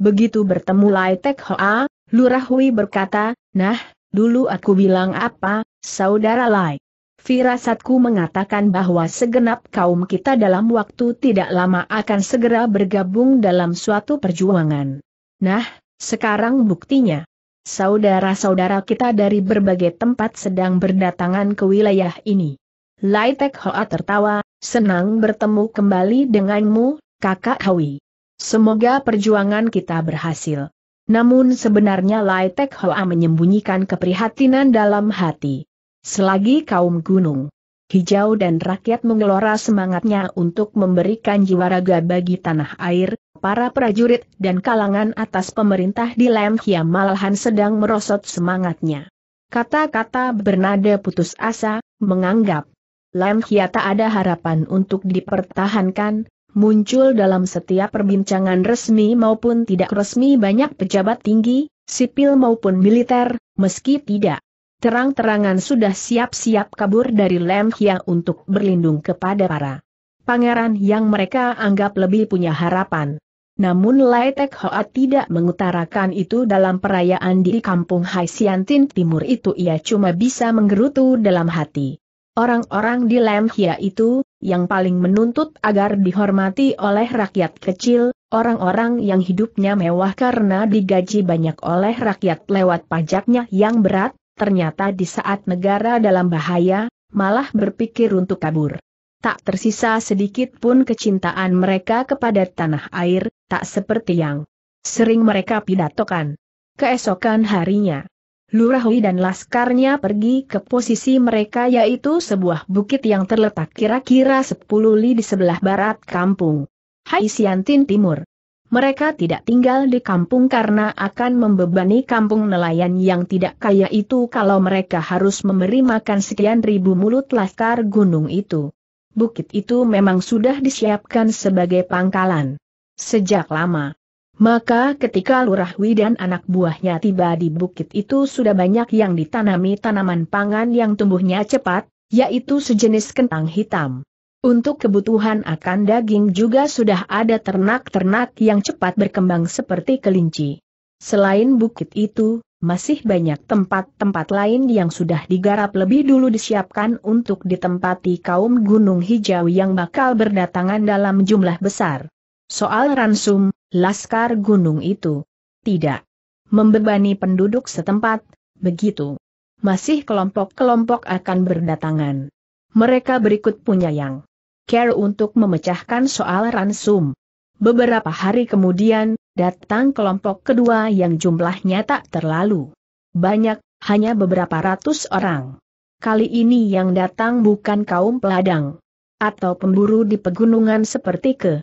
Begitu bertemu Lai Tek Hoa, Lurah Hui berkata, Nah, dulu aku bilang apa, Saudara Lai. Firasatku mengatakan bahwa segenap kaum kita dalam waktu tidak lama akan segera bergabung dalam suatu perjuangan. Nah, sekarang buktinya. Saudara-saudara kita dari berbagai tempat sedang berdatangan ke wilayah ini. Lai Tek Hoa tertawa, senang bertemu kembali denganmu, kakak Hawi. Semoga perjuangan kita berhasil. Namun sebenarnya Lai Tek Hoa menyembunyikan keprihatinan dalam hati. Selagi kaum gunung hijau dan rakyat mengelora semangatnya untuk memberikan jiwa raga bagi tanah air, para prajurit dan kalangan atas pemerintah di Lem Hiam malahan sedang merosot semangatnya. Kata-kata bernada putus asa, menganggap Lem Hia tak ada harapan untuk dipertahankan, Muncul dalam setiap perbincangan resmi maupun tidak resmi banyak pejabat tinggi, sipil maupun militer, meski tidak terang-terangan sudah siap-siap kabur dari Lemhia untuk berlindung kepada para pangeran yang mereka anggap lebih punya harapan. Namun Lai Tek Hoa tidak mengutarakan itu dalam perayaan di kampung Hai Siantin Timur itu ia cuma bisa menggerutu dalam hati. Orang-orang di Lemhia itu, yang paling menuntut agar dihormati oleh rakyat kecil, orang-orang yang hidupnya mewah karena digaji banyak oleh rakyat lewat pajaknya yang berat, ternyata di saat negara dalam bahaya, malah berpikir untuk kabur. Tak tersisa sedikit pun kecintaan mereka kepada tanah air, tak seperti yang sering mereka pidatokan. Keesokan harinya, Lurahui dan laskarnya pergi ke posisi mereka yaitu sebuah bukit yang terletak kira-kira 10 li di sebelah barat kampung. Hai Siantin Timur. Mereka tidak tinggal di kampung karena akan membebani kampung nelayan yang tidak kaya itu kalau mereka harus memberi makan sekian ribu mulut laskar gunung itu. Bukit itu memang sudah disiapkan sebagai pangkalan. Sejak lama. Maka ketika Lurah Wi dan anak buahnya tiba di bukit itu sudah banyak yang ditanami tanaman pangan yang tumbuhnya cepat, yaitu sejenis kentang hitam. Untuk kebutuhan akan daging juga sudah ada ternak-ternak yang cepat berkembang seperti kelinci. Selain bukit itu, masih banyak tempat-tempat lain yang sudah digarap lebih dulu disiapkan untuk ditempati kaum gunung hijau yang bakal berdatangan dalam jumlah besar. Soal ransum, Laskar Gunung itu. Tidak. Membebani penduduk setempat, begitu. Masih kelompok-kelompok akan berdatangan. Mereka berikut punya yang care untuk memecahkan soal ransum. Beberapa hari kemudian, datang kelompok kedua yang jumlahnya tak terlalu banyak, hanya beberapa ratus orang. Kali ini yang datang bukan kaum peladang atau pemburu di pegunungan seperti ke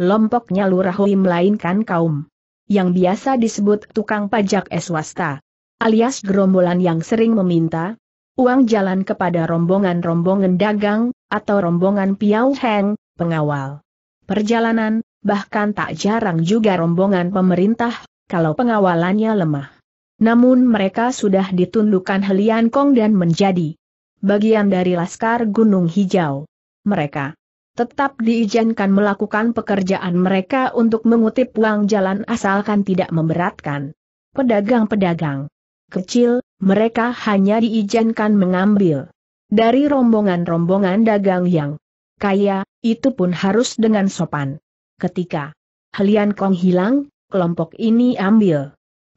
lompoknya Lurah Hui melainkan kaum yang biasa disebut tukang pajak swasta, alias gerombolan yang sering meminta uang jalan kepada rombongan-rombongan dagang atau rombongan piau heng, pengawal perjalanan, bahkan tak jarang juga rombongan pemerintah kalau pengawalannya lemah. Namun mereka sudah ditundukkan Helian Kong dan menjadi bagian dari Laskar Gunung Hijau. Mereka tetap diizinkan melakukan pekerjaan mereka untuk mengutip uang jalan asalkan tidak memberatkan. Pedagang-pedagang kecil, mereka hanya diizinkan mengambil dari rombongan-rombongan dagang yang kaya, itu pun harus dengan sopan. Ketika Helian Kong hilang, kelompok ini ambil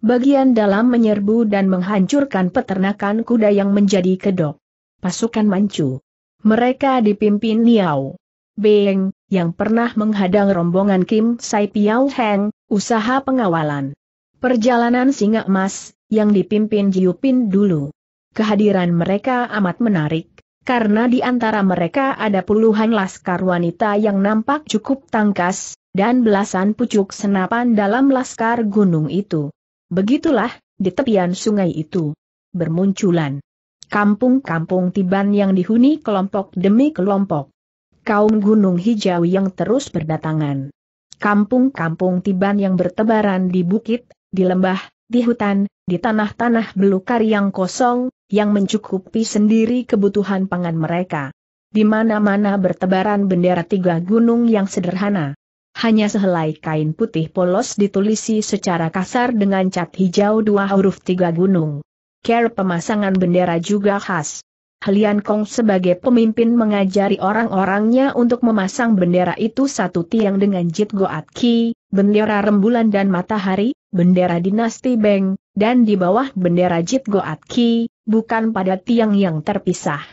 bagian dalam menyerbu dan menghancurkan peternakan kuda yang menjadi kedok. Pasukan Manchu. Mereka dipimpin Niao Beng, yang pernah menghadang rombongan Kim Sai Piao Heng, usaha pengawalan. Perjalanan singa emas, yang dipimpin Jiupin dulu. Kehadiran mereka amat menarik, karena di antara mereka ada puluhan laskar wanita yang nampak cukup tangkas, dan belasan pucuk senapan dalam laskar gunung itu. Begitulah, di tepian sungai itu, bermunculan kampung-kampung tiban yang dihuni kelompok demi kelompok kaum gunung hijau yang terus berdatangan. Kampung-kampung tiban yang bertebaran di bukit, di lembah, di hutan, di tanah-tanah belukar yang kosong, yang mencukupi sendiri kebutuhan pangan mereka. Di mana-mana bertebaran bendera tiga gunung yang sederhana. Hanya sehelai kain putih polos ditulisi secara kasar dengan cat hijau dua huruf tiga gunung. Care pemasangan bendera juga khas. Helian Kong sebagai pemimpin mengajari orang-orangnya untuk memasang bendera itu satu tiang dengan Jit Goat Ki, bendera rembulan dan matahari, bendera dinasti Beng, dan di bawah bendera Jit Goat Ki, bukan pada tiang yang terpisah.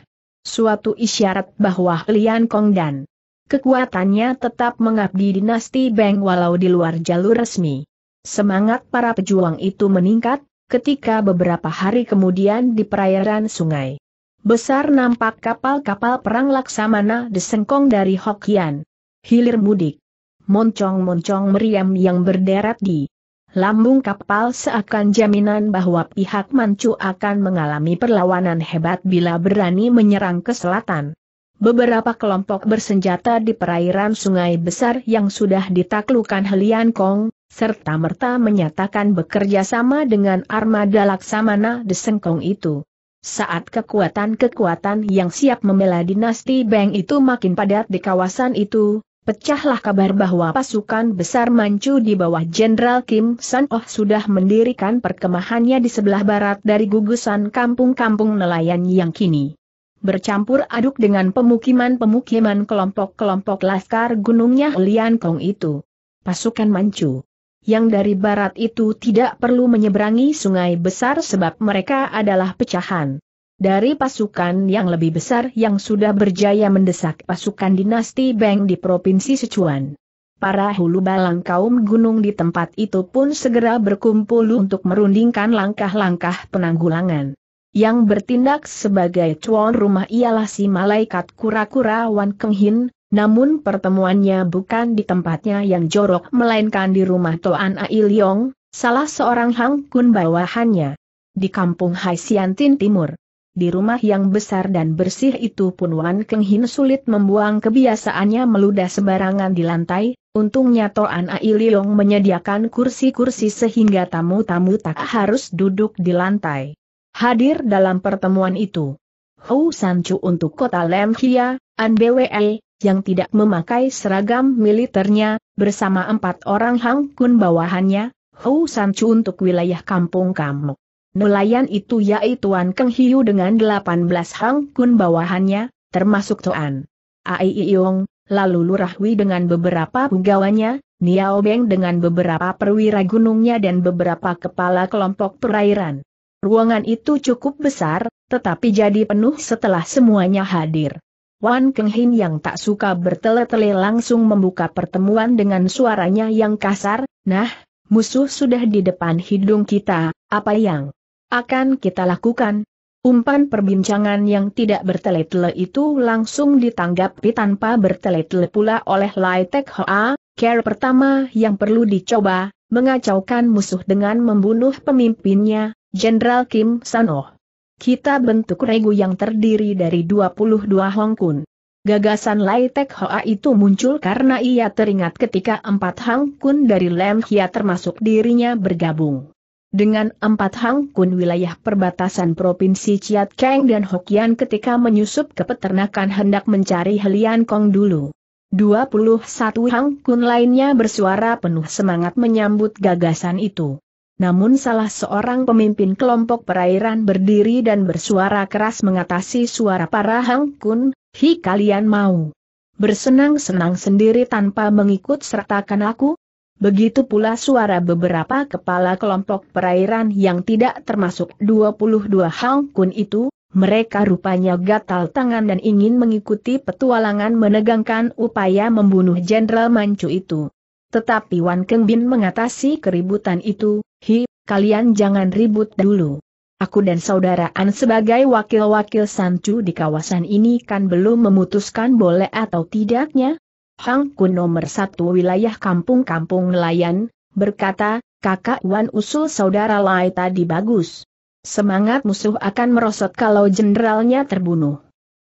Suatu isyarat bahwa Helian Kong dan kekuatannya tetap mengabdi dinasti Beng walau di luar jalur resmi. Semangat para pejuang itu meningkat, ketika beberapa hari kemudian di perairan sungai. Besar nampak kapal-kapal perang laksamana disengkong dari Hokian. Hilir mudik. Moncong-moncong meriam yang berderet di lambung kapal seakan jaminan bahwa pihak Manchu akan mengalami perlawanan hebat bila berani menyerang ke selatan. Beberapa kelompok bersenjata di perairan sungai besar yang sudah ditaklukan Helian Kong, serta merta menyatakan bekerja sama dengan armada laksamana desengkong itu. Saat kekuatan-kekuatan yang siap membela dinasti Beng itu makin padat di kawasan itu, pecahlah kabar bahwa pasukan besar Manchu di bawah Jenderal Kim San Oh sudah mendirikan perkemahannya di sebelah barat dari gugusan kampung-kampung nelayan yang kini bercampur aduk dengan pemukiman-pemukiman kelompok-kelompok Laskar Gunungnya Lian Kong itu. Pasukan Manchu yang dari barat itu tidak perlu menyeberangi sungai besar sebab mereka adalah pecahan. Dari pasukan yang lebih besar yang sudah berjaya mendesak pasukan dinasti Beng di Provinsi Sichuan. Para hulu balang kaum gunung di tempat itu pun segera berkumpul untuk merundingkan langkah-langkah penanggulangan. Yang bertindak sebagai cuan rumah ialah si malaikat kura-kura Wan Kenghin, namun pertemuannya bukan di tempatnya yang jorok melainkan di rumah Toan Ai Yong, salah seorang Hang Kun bawahannya. Di kampung Hai Siantin Timur. Di rumah yang besar dan bersih itu pun Wan Keng Hin sulit membuang kebiasaannya meludah sembarangan di lantai, untungnya Toan Ai Yong menyediakan kursi-kursi sehingga tamu-tamu tak harus duduk di lantai. Hadir dalam pertemuan itu. Hou Sanchu untuk kota Lemhia, An BWE, yang tidak memakai seragam militernya, bersama empat orang Hang Kun bawahannya, Hou Sanchu untuk wilayah kampung kamu. Nelayan itu yaitu Wan Keng Hiu dengan 18 Hang Kun bawahannya, termasuk Tuan Ai yong, lalu Lurahwi dengan beberapa pegawainya, Niao Beng dengan beberapa perwira gunungnya dan beberapa kepala kelompok perairan. Ruangan itu cukup besar, tetapi jadi penuh setelah semuanya hadir. Wan Keng Hin yang tak suka bertele-tele langsung membuka pertemuan dengan suaranya yang kasar, nah, musuh sudah di depan hidung kita, apa yang akan kita lakukan? Umpan perbincangan yang tidak bertele-tele itu langsung ditanggapi tanpa bertele-tele pula oleh Lai Tek Hoa, care pertama yang perlu dicoba, mengacaukan musuh dengan membunuh pemimpinnya, Jenderal Kim Sanoh kita bentuk regu yang terdiri dari 22 Hongkun. Gagasan Lai Tek Hoa itu muncul karena ia teringat ketika empat Hongkun dari Lem Hia termasuk dirinya bergabung. Dengan empat Hongkun wilayah perbatasan Provinsi Chiat Keng dan Hokian ketika menyusup ke peternakan hendak mencari Helian Kong dulu. 21 Hang Kun lainnya bersuara penuh semangat menyambut gagasan itu namun salah seorang pemimpin kelompok perairan berdiri dan bersuara keras mengatasi suara para Hang Kun, hi kalian mau bersenang-senang sendiri tanpa mengikut sertakan aku? Begitu pula suara beberapa kepala kelompok perairan yang tidak termasuk 22 Hang Kun itu, mereka rupanya gatal tangan dan ingin mengikuti petualangan menegangkan upaya membunuh Jenderal Manchu itu. Tetapi Wan Keng Bin mengatasi keributan itu, Hi, kalian jangan ribut dulu. Aku dan saudaraan sebagai wakil-wakil Sancu di kawasan ini kan belum memutuskan boleh atau tidaknya. Hang Kun nomor satu wilayah kampung-kampung nelayan, berkata, kakak Wan usul saudara Lai tadi bagus. Semangat musuh akan merosot kalau jenderalnya terbunuh.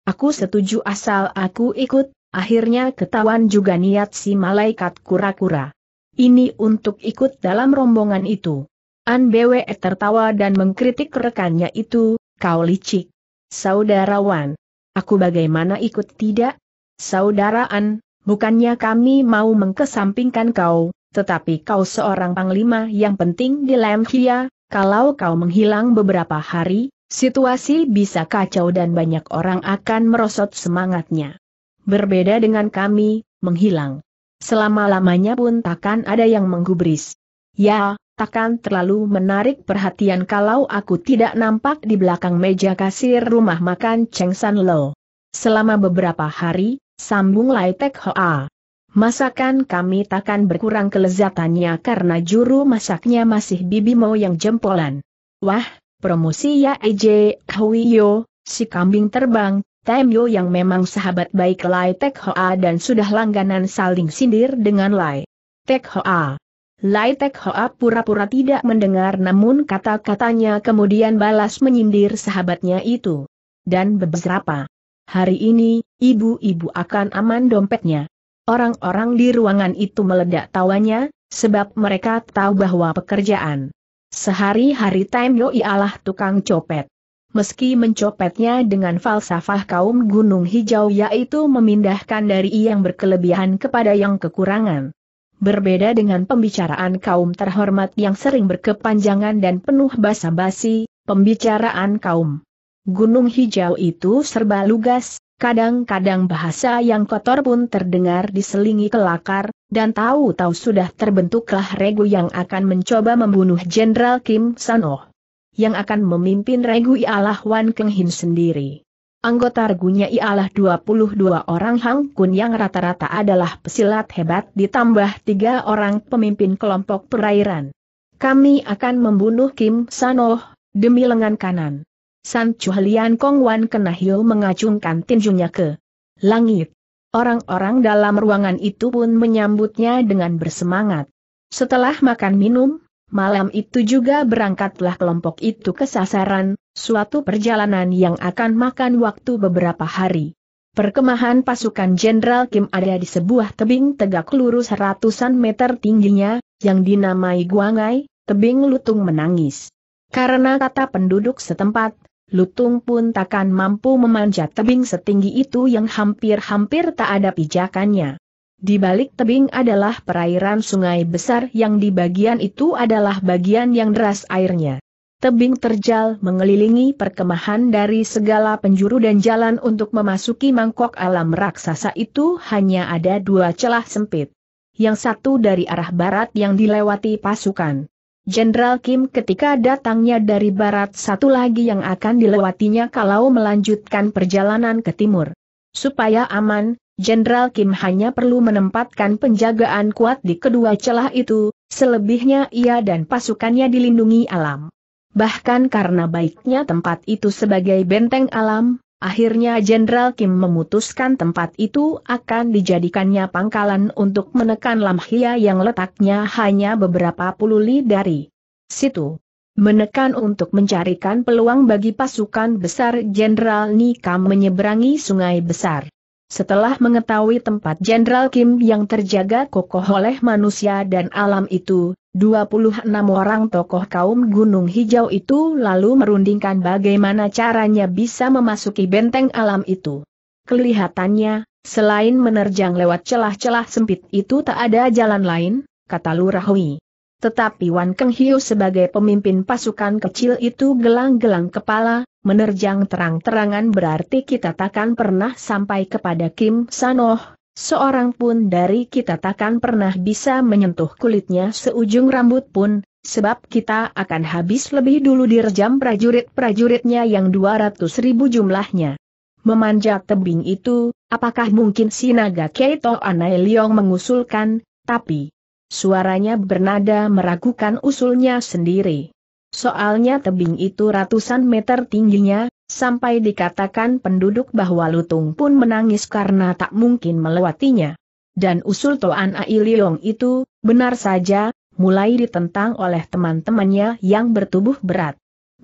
Aku setuju asal aku ikut, Akhirnya ketahuan juga niat si malaikat kura-kura. Ini untuk ikut dalam rombongan itu. An Bwe tertawa dan mengkritik rekannya itu, kau licik. Saudara Wan, aku bagaimana ikut tidak? Saudara An, bukannya kami mau mengkesampingkan kau, tetapi kau seorang panglima yang penting di Lemhia, kalau kau menghilang beberapa hari, situasi bisa kacau dan banyak orang akan merosot semangatnya berbeda dengan kami, menghilang. Selama-lamanya pun takkan ada yang menggubris. Ya, takkan terlalu menarik perhatian kalau aku tidak nampak di belakang meja kasir rumah makan Cheng San Lo. Selama beberapa hari, sambung Lai Tek Hoa. Masakan kami takkan berkurang kelezatannya karena juru masaknya masih Bibi Mo yang jempolan. Wah, promosi ya Ej Kawiyo, si kambing terbang, Yo yang memang sahabat baik Lai Tek Hoa dan sudah langganan saling sindir dengan Lai Tek Hoa. Lai Tek Hoa pura-pura tidak mendengar namun kata-katanya kemudian balas menyindir sahabatnya itu. Dan beberapa hari ini, ibu-ibu akan aman dompetnya. Orang-orang di ruangan itu meledak tawanya, sebab mereka tahu bahwa pekerjaan sehari-hari Taimyo ialah tukang copet meski mencopetnya dengan falsafah kaum gunung hijau yaitu memindahkan dari yang berkelebihan kepada yang kekurangan. Berbeda dengan pembicaraan kaum terhormat yang sering berkepanjangan dan penuh basa-basi, pembicaraan kaum gunung hijau itu serba lugas, kadang-kadang bahasa yang kotor pun terdengar diselingi kelakar, dan tahu-tahu sudah terbentuklah regu yang akan mencoba membunuh Jenderal Kim Sanoh yang akan memimpin regu ialah Wan Keng Hin sendiri. Anggota regunya ialah 22 orang Hang Kun yang rata-rata adalah pesilat hebat ditambah tiga orang pemimpin kelompok perairan. Kami akan membunuh Kim Sanoh, demi lengan kanan. San Chuhlian Kong Wan Kenahil mengacungkan tinjunya ke langit. Orang-orang dalam ruangan itu pun menyambutnya dengan bersemangat. Setelah makan minum, Malam itu juga berangkatlah kelompok itu ke sasaran, suatu perjalanan yang akan makan waktu beberapa hari. Perkemahan pasukan Jenderal Kim ada di sebuah tebing tegak lurus ratusan meter tingginya, yang dinamai Guangai, tebing Lutung menangis. Karena kata penduduk setempat, Lutung pun takkan mampu memanjat tebing setinggi itu yang hampir-hampir tak ada pijakannya. Di balik tebing adalah perairan sungai besar yang di bagian itu adalah bagian yang deras airnya. Tebing terjal mengelilingi perkemahan dari segala penjuru dan jalan untuk memasuki mangkok alam raksasa itu hanya ada dua celah sempit. Yang satu dari arah barat yang dilewati pasukan. Jenderal Kim ketika datangnya dari barat satu lagi yang akan dilewatinya kalau melanjutkan perjalanan ke timur. Supaya aman, Jenderal Kim hanya perlu menempatkan penjagaan kuat di kedua celah itu, selebihnya ia dan pasukannya dilindungi alam. Bahkan karena baiknya tempat itu sebagai benteng alam, akhirnya Jenderal Kim memutuskan tempat itu akan dijadikannya pangkalan untuk menekan Lamhia yang letaknya hanya beberapa puluh li dari situ. Menekan untuk mencarikan peluang bagi pasukan besar Jenderal Nikam menyeberangi sungai besar. Setelah mengetahui tempat Jenderal Kim yang terjaga kokoh oleh manusia dan alam itu, 26 orang tokoh kaum Gunung Hijau itu lalu merundingkan bagaimana caranya bisa memasuki benteng alam itu. Kelihatannya, selain menerjang lewat celah-celah sempit itu tak ada jalan lain, kata Lurahui. Tetapi Wan Keng Hiu sebagai pemimpin pasukan kecil itu gelang-gelang kepala, menerjang terang-terangan berarti kita takkan pernah sampai kepada Kim Sanoh, seorang pun dari kita takkan pernah bisa menyentuh kulitnya seujung rambut pun, sebab kita akan habis lebih dulu direjam prajurit-prajuritnya yang 200 ribu jumlahnya. Memanjat tebing itu, apakah mungkin si naga Keito Anai Leong mengusulkan, tapi Suaranya bernada meragukan usulnya sendiri. Soalnya tebing itu ratusan meter tingginya, sampai dikatakan penduduk bahwa Lutung pun menangis karena tak mungkin melewatinya. Dan usul Toan Ailiong itu, benar saja, mulai ditentang oleh teman-temannya yang bertubuh berat.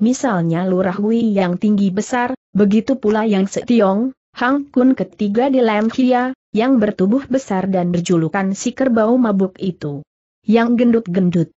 Misalnya Lurah Hui yang tinggi besar, begitu pula yang Setiong, Hang Kun ketiga di Lam Kia, yang bertubuh besar dan berjulukan si kerbau mabuk itu. Yang gendut-gendut.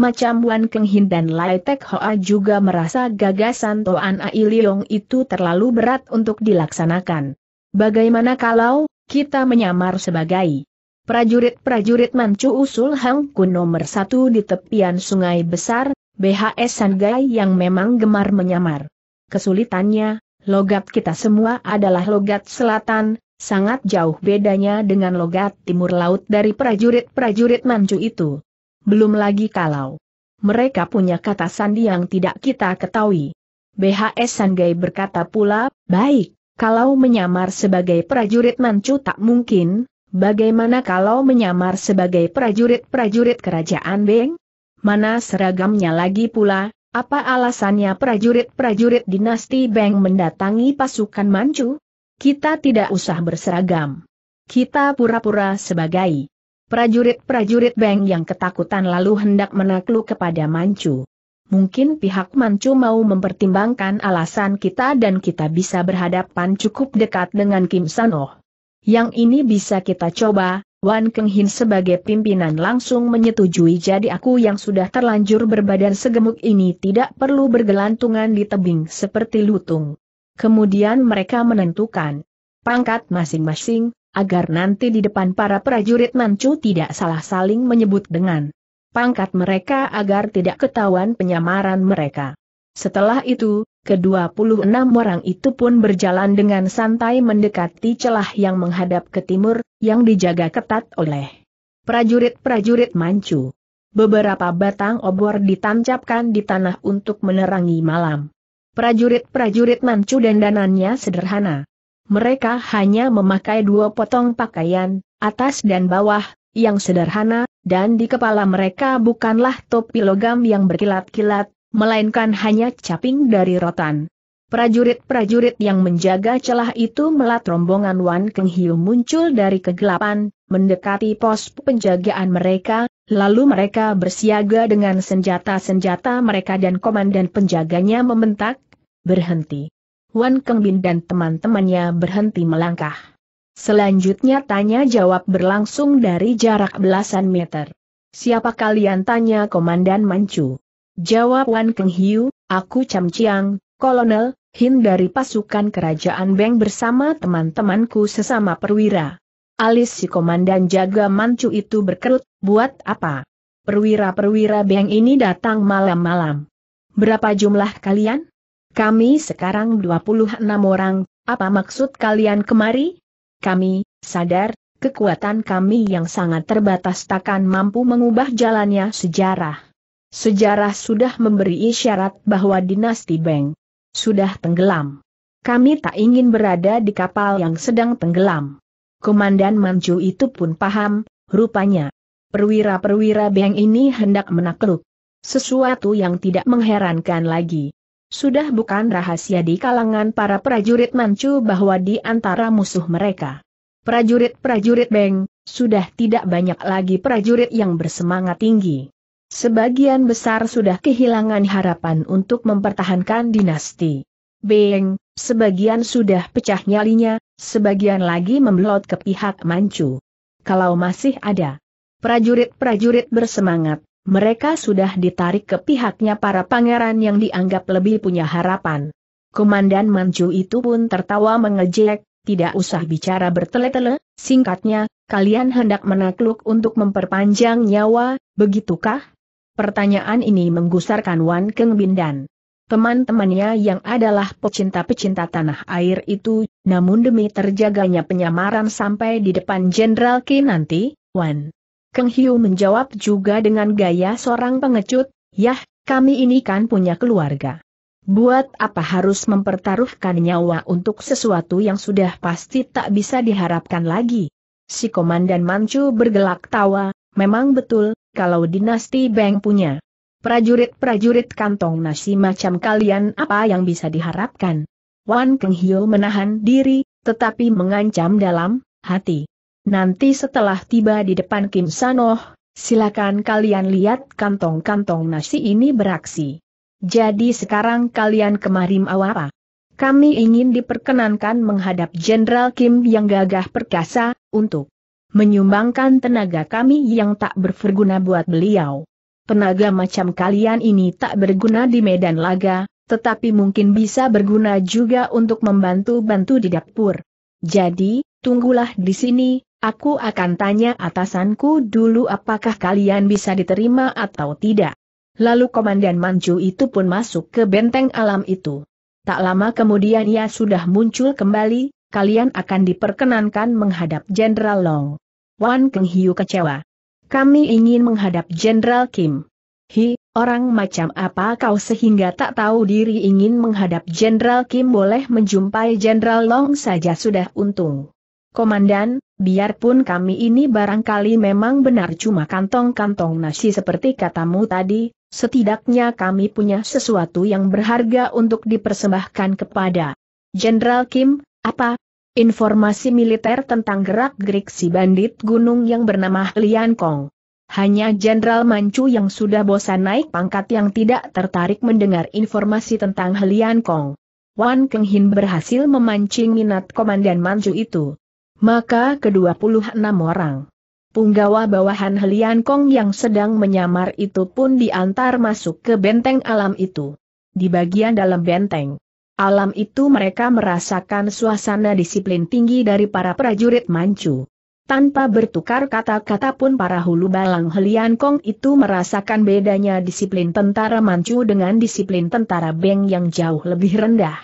Macam Wan Keng Hin dan Lai Tek Hoa juga merasa gagasan Toan Ai Liong itu terlalu berat untuk dilaksanakan. Bagaimana kalau kita menyamar sebagai prajurit-prajurit Mancu usul Hang Kun nomor satu di tepian sungai besar, BHS Sanggai yang memang gemar menyamar. Kesulitannya, Logat kita semua adalah logat selatan, sangat jauh bedanya dengan logat timur laut dari prajurit-prajurit Manchu itu. Belum lagi kalau mereka punya kata sandi yang tidak kita ketahui. BHS Sanggai berkata pula, baik, kalau menyamar sebagai prajurit Manchu tak mungkin, bagaimana kalau menyamar sebagai prajurit-prajurit kerajaan Beng? Mana seragamnya lagi pula, apa alasannya prajurit-prajurit dinasti Beng mendatangi pasukan Manchu? Kita tidak usah berseragam. Kita pura-pura sebagai prajurit-prajurit Beng yang ketakutan lalu hendak menakluk kepada Manchu. Mungkin pihak Manchu mau mempertimbangkan alasan kita dan kita bisa berhadapan cukup dekat dengan Kim Sanoh. Yang ini bisa kita coba, Wan Keng Hin sebagai pimpinan langsung menyetujui jadi aku yang sudah terlanjur berbadan segemuk ini tidak perlu bergelantungan di tebing seperti lutung. Kemudian mereka menentukan pangkat masing-masing, agar nanti di depan para prajurit Manchu tidak salah saling menyebut dengan pangkat mereka agar tidak ketahuan penyamaran mereka. Setelah itu, Kedua puluh enam orang itu pun berjalan dengan santai mendekati celah yang menghadap ke timur, yang dijaga ketat oleh prajurit-prajurit mancu. Beberapa batang obor ditancapkan di tanah untuk menerangi malam. Prajurit-prajurit mancu dan dandanannya sederhana. Mereka hanya memakai dua potong pakaian, atas dan bawah, yang sederhana, dan di kepala mereka bukanlah topi logam yang berkilat-kilat, melainkan hanya caping dari rotan. Prajurit-prajurit yang menjaga celah itu melat rombongan Wan Keng Hiu muncul dari kegelapan, mendekati pos penjagaan mereka, lalu mereka bersiaga dengan senjata-senjata mereka dan komandan penjaganya membentak, berhenti. Wan Keng Bin dan teman-temannya berhenti melangkah. Selanjutnya tanya jawab berlangsung dari jarak belasan meter. Siapa kalian tanya Komandan Manchu? Jawab Wan Keng Hiu, aku Cham Chiang, Kolonel, Hin dari pasukan kerajaan Beng bersama teman-temanku sesama perwira. Alis si komandan jaga mancu itu berkerut, buat apa? Perwira-perwira Beng ini datang malam-malam. Berapa jumlah kalian? Kami sekarang 26 orang, apa maksud kalian kemari? Kami, sadar, kekuatan kami yang sangat terbatas takkan mampu mengubah jalannya sejarah. Sejarah sudah memberi isyarat bahwa dinasti Beng sudah tenggelam. Kami tak ingin berada di kapal yang sedang tenggelam. Komandan Manju itu pun paham, rupanya. Perwira-perwira Beng ini hendak menakluk. Sesuatu yang tidak mengherankan lagi. Sudah bukan rahasia di kalangan para prajurit Manchu bahwa di antara musuh mereka. Prajurit-prajurit Beng, sudah tidak banyak lagi prajurit yang bersemangat tinggi. Sebagian besar sudah kehilangan harapan untuk mempertahankan dinasti. Beng, sebagian sudah pecah nyalinya, sebagian lagi membelot ke pihak Manchu. Kalau masih ada prajurit-prajurit bersemangat, mereka sudah ditarik ke pihaknya para pangeran yang dianggap lebih punya harapan. Komandan Manchu itu pun tertawa mengejek, tidak usah bicara bertele-tele, singkatnya, kalian hendak menakluk untuk memperpanjang nyawa, begitukah? Pertanyaan ini menggusarkan Wan Keng Bindan. Teman-temannya yang adalah pecinta-pecinta tanah air itu, namun demi terjaganya penyamaran sampai di depan Jenderal Ki nanti, Wan Keng Hiu menjawab juga dengan gaya seorang pengecut, Yah, kami ini kan punya keluarga. Buat apa harus mempertaruhkan nyawa untuk sesuatu yang sudah pasti tak bisa diharapkan lagi? Si Komandan Mancu bergelak tawa, memang betul, kalau dinasti Beng punya prajurit-prajurit kantong nasi macam kalian apa yang bisa diharapkan? Wan Keng Hyo menahan diri, tetapi mengancam dalam hati. Nanti setelah tiba di depan Kim Sanoh, silakan kalian lihat kantong-kantong nasi ini beraksi. Jadi sekarang kalian kemarin apa? Kami ingin diperkenankan menghadap Jenderal Kim yang gagah perkasa, untuk menyumbangkan tenaga kami yang tak berguna buat beliau. Tenaga macam kalian ini tak berguna di medan laga, tetapi mungkin bisa berguna juga untuk membantu-bantu di dapur. Jadi, tunggulah di sini, aku akan tanya atasanku dulu apakah kalian bisa diterima atau tidak. Lalu Komandan Manju itu pun masuk ke benteng alam itu. Tak lama kemudian ia sudah muncul kembali, kalian akan diperkenankan menghadap Jenderal Long. Wan Keng Hiu kecewa. Kami ingin menghadap Jenderal Kim. Hi, orang macam apa kau sehingga tak tahu diri ingin menghadap Jenderal Kim boleh menjumpai Jenderal Long saja sudah untung. Komandan, biarpun kami ini barangkali memang benar cuma kantong-kantong nasi seperti katamu tadi, setidaknya kami punya sesuatu yang berharga untuk dipersembahkan kepada Jenderal Kim, apa, Informasi militer tentang gerak-gerik si bandit gunung yang bernama Lian Kong. Hanya Jenderal Manchu yang sudah bosan naik pangkat yang tidak tertarik mendengar informasi tentang Lian Kong. Wan Keng Hin berhasil memancing minat Komandan Manchu itu. Maka ke-26 orang. Punggawa bawahan Helian Kong yang sedang menyamar itu pun diantar masuk ke benteng alam itu. Di bagian dalam benteng, alam itu mereka merasakan suasana disiplin tinggi dari para prajurit Manchu. Tanpa bertukar kata-kata pun para hulu balang Helian Kong itu merasakan bedanya disiplin tentara Manchu dengan disiplin tentara Beng yang jauh lebih rendah.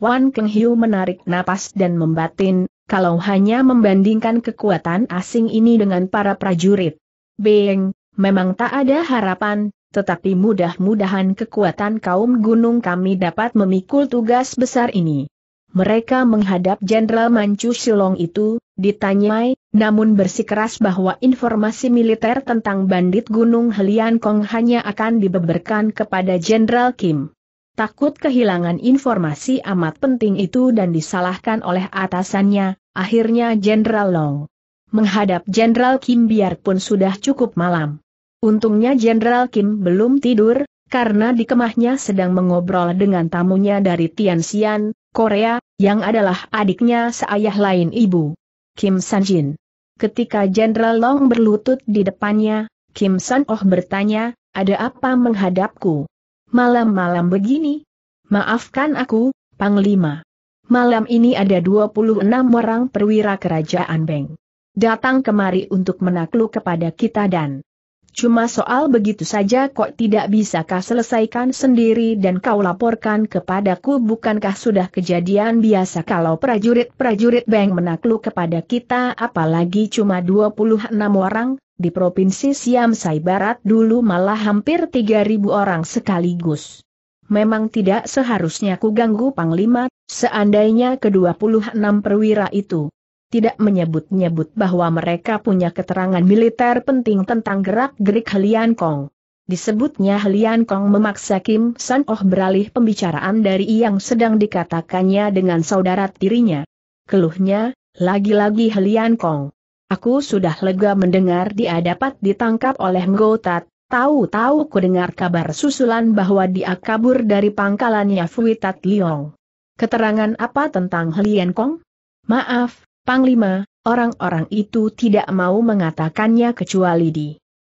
Wan Keng Hiu menarik napas dan membatin, kalau hanya membandingkan kekuatan asing ini dengan para prajurit. Beng, memang tak ada harapan, tetapi mudah-mudahan kekuatan kaum gunung kami dapat memikul tugas besar ini. Mereka menghadap Jenderal Manchu Silong itu, ditanyai, namun bersikeras bahwa informasi militer tentang bandit Gunung Helian Kong hanya akan dibeberkan kepada Jenderal Kim. Takut kehilangan informasi amat penting itu dan disalahkan oleh atasannya, akhirnya Jenderal Long menghadap Jenderal Kim biarpun sudah cukup malam. Untungnya Jenderal Kim belum tidur, karena di kemahnya sedang mengobrol dengan tamunya dari Tianxian, Korea, yang adalah adiknya seayah lain ibu. Kim Sanjin. Ketika Jenderal Long berlutut di depannya, Kim San Oh bertanya, ada apa menghadapku? Malam-malam begini? Maafkan aku, Panglima. Malam ini ada 26 orang perwira kerajaan Beng. Datang kemari untuk menakluk kepada kita dan Cuma soal begitu saja kok tidak bisakah selesaikan sendiri dan kau laporkan kepadaku bukankah sudah kejadian biasa kalau prajurit-prajurit Beng menakluk kepada kita apalagi cuma 26 orang, di Provinsi Siam Sai Barat dulu malah hampir 3.000 orang sekaligus. Memang tidak seharusnya ku ganggu Panglima, seandainya ke-26 perwira itu tidak menyebut-nyebut bahwa mereka punya keterangan militer penting tentang gerak-gerik Helian Kong. Disebutnya Helian Kong memaksa Kim San Oh beralih pembicaraan dari yang sedang dikatakannya dengan saudara tirinya. Keluhnya, lagi-lagi Helian Kong. Aku sudah lega mendengar dia dapat ditangkap oleh Ngotat, tahu-tahu ku dengar kabar susulan bahwa dia kabur dari pangkalannya Fuitat Liong. Keterangan apa tentang Helian Kong? Maaf, Panglima, orang-orang itu tidak mau mengatakannya kecuali di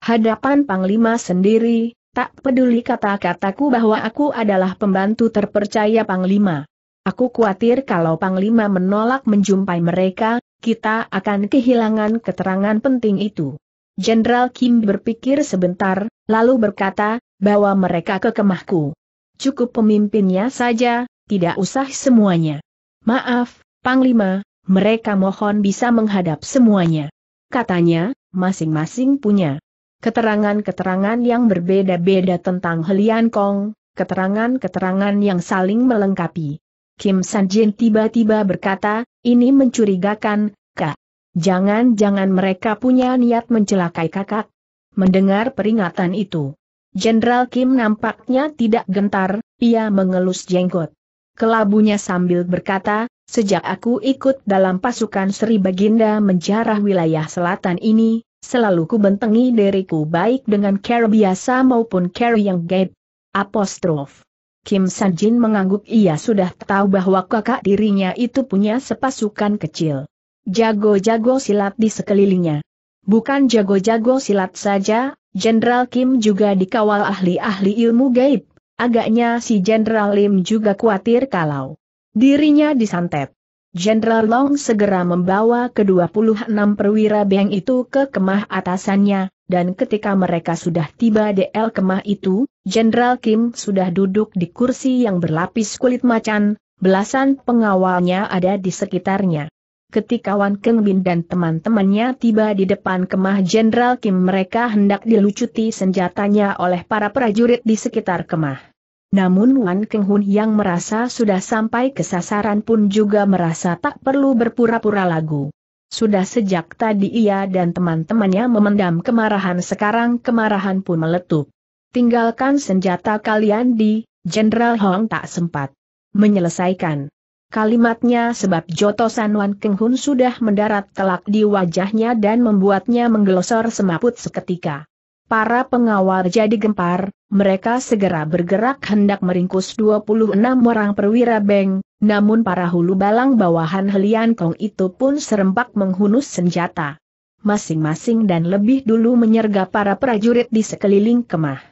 hadapan Panglima sendiri, tak peduli kata-kataku bahwa aku adalah pembantu terpercaya Panglima. Aku khawatir kalau Panglima menolak menjumpai mereka, kita akan kehilangan keterangan penting itu. Jenderal Kim berpikir sebentar, lalu berkata, bawa mereka ke kemahku. Cukup pemimpinnya saja, tidak usah semuanya. Maaf, Panglima, mereka mohon bisa menghadap semuanya. Katanya, masing-masing punya keterangan-keterangan yang berbeda-beda tentang Helian Kong, keterangan-keterangan yang saling melengkapi. Kim Sanjin tiba-tiba berkata, ini mencurigakan, kak. Jangan-jangan mereka punya niat mencelakai kakak. Mendengar peringatan itu, Jenderal Kim nampaknya tidak gentar, ia mengelus jenggot. Kelabunya sambil berkata, Sejak aku ikut dalam pasukan Sri Baginda menjarah wilayah selatan ini, selalu ku bentengi diriku baik dengan care biasa maupun care yang gaib. Apostrof. Kim Sanjin mengangguk ia sudah tahu bahwa kakak dirinya itu punya sepasukan kecil. Jago-jago silat di sekelilingnya. Bukan jago-jago silat saja, Jenderal Kim juga dikawal ahli-ahli ilmu gaib. Agaknya si Jenderal Lim juga khawatir kalau Dirinya disantet. Jenderal Long segera membawa ke-26 perwira Beng itu ke kemah atasannya, dan ketika mereka sudah tiba di El Kemah itu, Jenderal Kim sudah duduk di kursi yang berlapis kulit macan, belasan pengawalnya ada di sekitarnya. Ketika Wan Keng Bin dan teman-temannya tiba di depan kemah Jenderal Kim mereka hendak dilucuti senjatanya oleh para prajurit di sekitar kemah. Namun Wan Keng Hun yang merasa sudah sampai ke sasaran pun juga merasa tak perlu berpura-pura lagu. Sudah sejak tadi ia dan teman-temannya memendam kemarahan sekarang kemarahan pun meletup. Tinggalkan senjata kalian di, Jenderal Hong tak sempat menyelesaikan. Kalimatnya sebab jotosan Wan Keng Hun sudah mendarat telak di wajahnya dan membuatnya menggelosor semaput seketika. Para pengawal jadi gempar, mereka segera bergerak hendak meringkus 26 orang perwira Beng, namun para hulu balang bawahan Helian Kong itu pun serempak menghunus senjata. Masing-masing dan lebih dulu menyergap para prajurit di sekeliling kemah.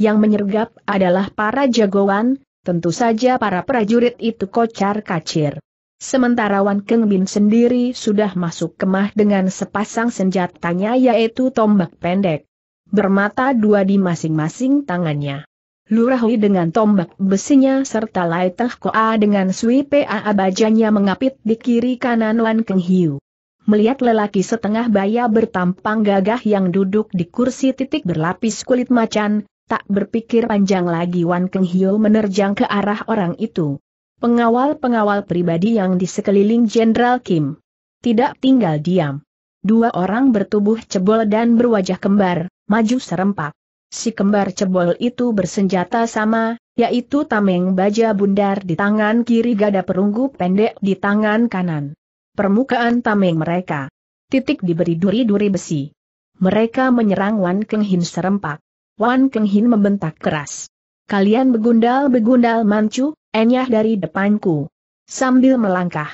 Yang menyergap adalah para jagoan, tentu saja para prajurit itu kocar kacir. Sementara Wan Keng Bin sendiri sudah masuk kemah dengan sepasang senjatanya yaitu tombak pendek bermata dua di masing-masing tangannya. Lurahui dengan tombak besinya serta Lai Teh Koa dengan Sui Pa bajanya mengapit di kiri kanan Wan Keng Hiu. Melihat lelaki setengah baya bertampang gagah yang duduk di kursi titik berlapis kulit macan, tak berpikir panjang lagi Wan Keng Hiu menerjang ke arah orang itu. Pengawal-pengawal pribadi yang di sekeliling Jenderal Kim. Tidak tinggal diam. Dua orang bertubuh cebol dan berwajah kembar, maju serempak. Si kembar cebol itu bersenjata sama, yaitu tameng baja bundar di tangan kiri gada perunggu pendek di tangan kanan. Permukaan tameng mereka. Titik diberi duri-duri besi. Mereka menyerang Wan Keng Hin serempak. Wan Keng Hin membentak keras. Kalian begundal-begundal mancu, enyah dari depanku. Sambil melangkah.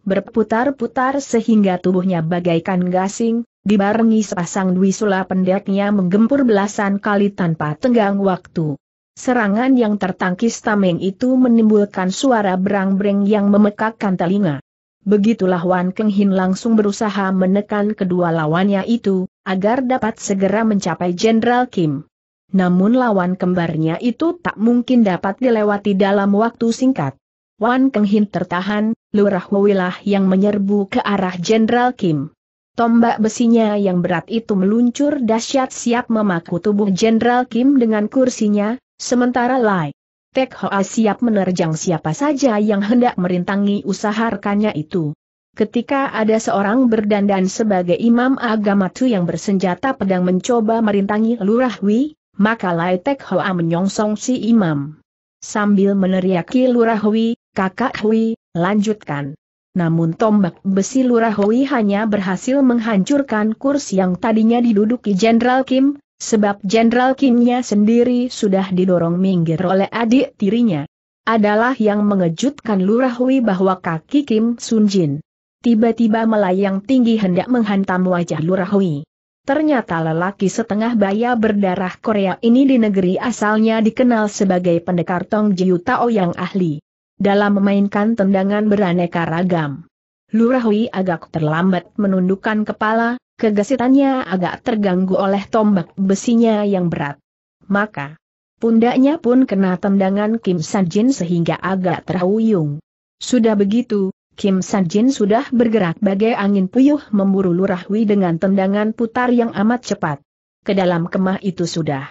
Berputar-putar sehingga tubuhnya bagaikan gasing, Dibarengi sepasang sula pendeknya menggempur belasan kali tanpa tenggang waktu. Serangan yang tertangkis tameng itu menimbulkan suara berang-breng yang memekakkan telinga. Begitulah Wan Keng Hin langsung berusaha menekan kedua lawannya itu, agar dapat segera mencapai Jenderal Kim. Namun lawan kembarnya itu tak mungkin dapat dilewati dalam waktu singkat. Wan Keng Hin tertahan, Lurah Wawilah yang menyerbu ke arah Jenderal Kim. Tombak besinya yang berat itu meluncur dahsyat siap memaku tubuh Jenderal Kim dengan kursinya, sementara Lai Tek Hoa siap menerjang siapa saja yang hendak merintangi usaha rekannya itu. Ketika ada seorang berdandan sebagai imam agama Tu yang bersenjata pedang mencoba merintangi Lurah Wi, maka Lai Tek Hoa menyongsong si imam. Sambil meneriaki Lurah Hui, kakak Hui, lanjutkan. Namun tombak besi Lurahui hanya berhasil menghancurkan kurs yang tadinya diduduki Jenderal Kim, sebab Jenderal Kimnya sendiri sudah didorong minggir oleh adik tirinya. Adalah yang mengejutkan Lurahui bahwa kaki Kim Sunjin tiba-tiba melayang tinggi hendak menghantam wajah Lurahui. Ternyata lelaki setengah baya berdarah Korea ini di negeri asalnya dikenal sebagai pendekar Tong Jiu Tao yang ahli dalam memainkan tendangan beraneka ragam. Lurahui agak terlambat menundukkan kepala, kegesitannya agak terganggu oleh tombak besinya yang berat. Maka, pundaknya pun kena tendangan Kim Sanjin sehingga agak terhuyung. Sudah begitu, Kim Sanjin sudah bergerak bagai angin puyuh memburu Lurahui dengan tendangan putar yang amat cepat. Ke dalam kemah itu sudah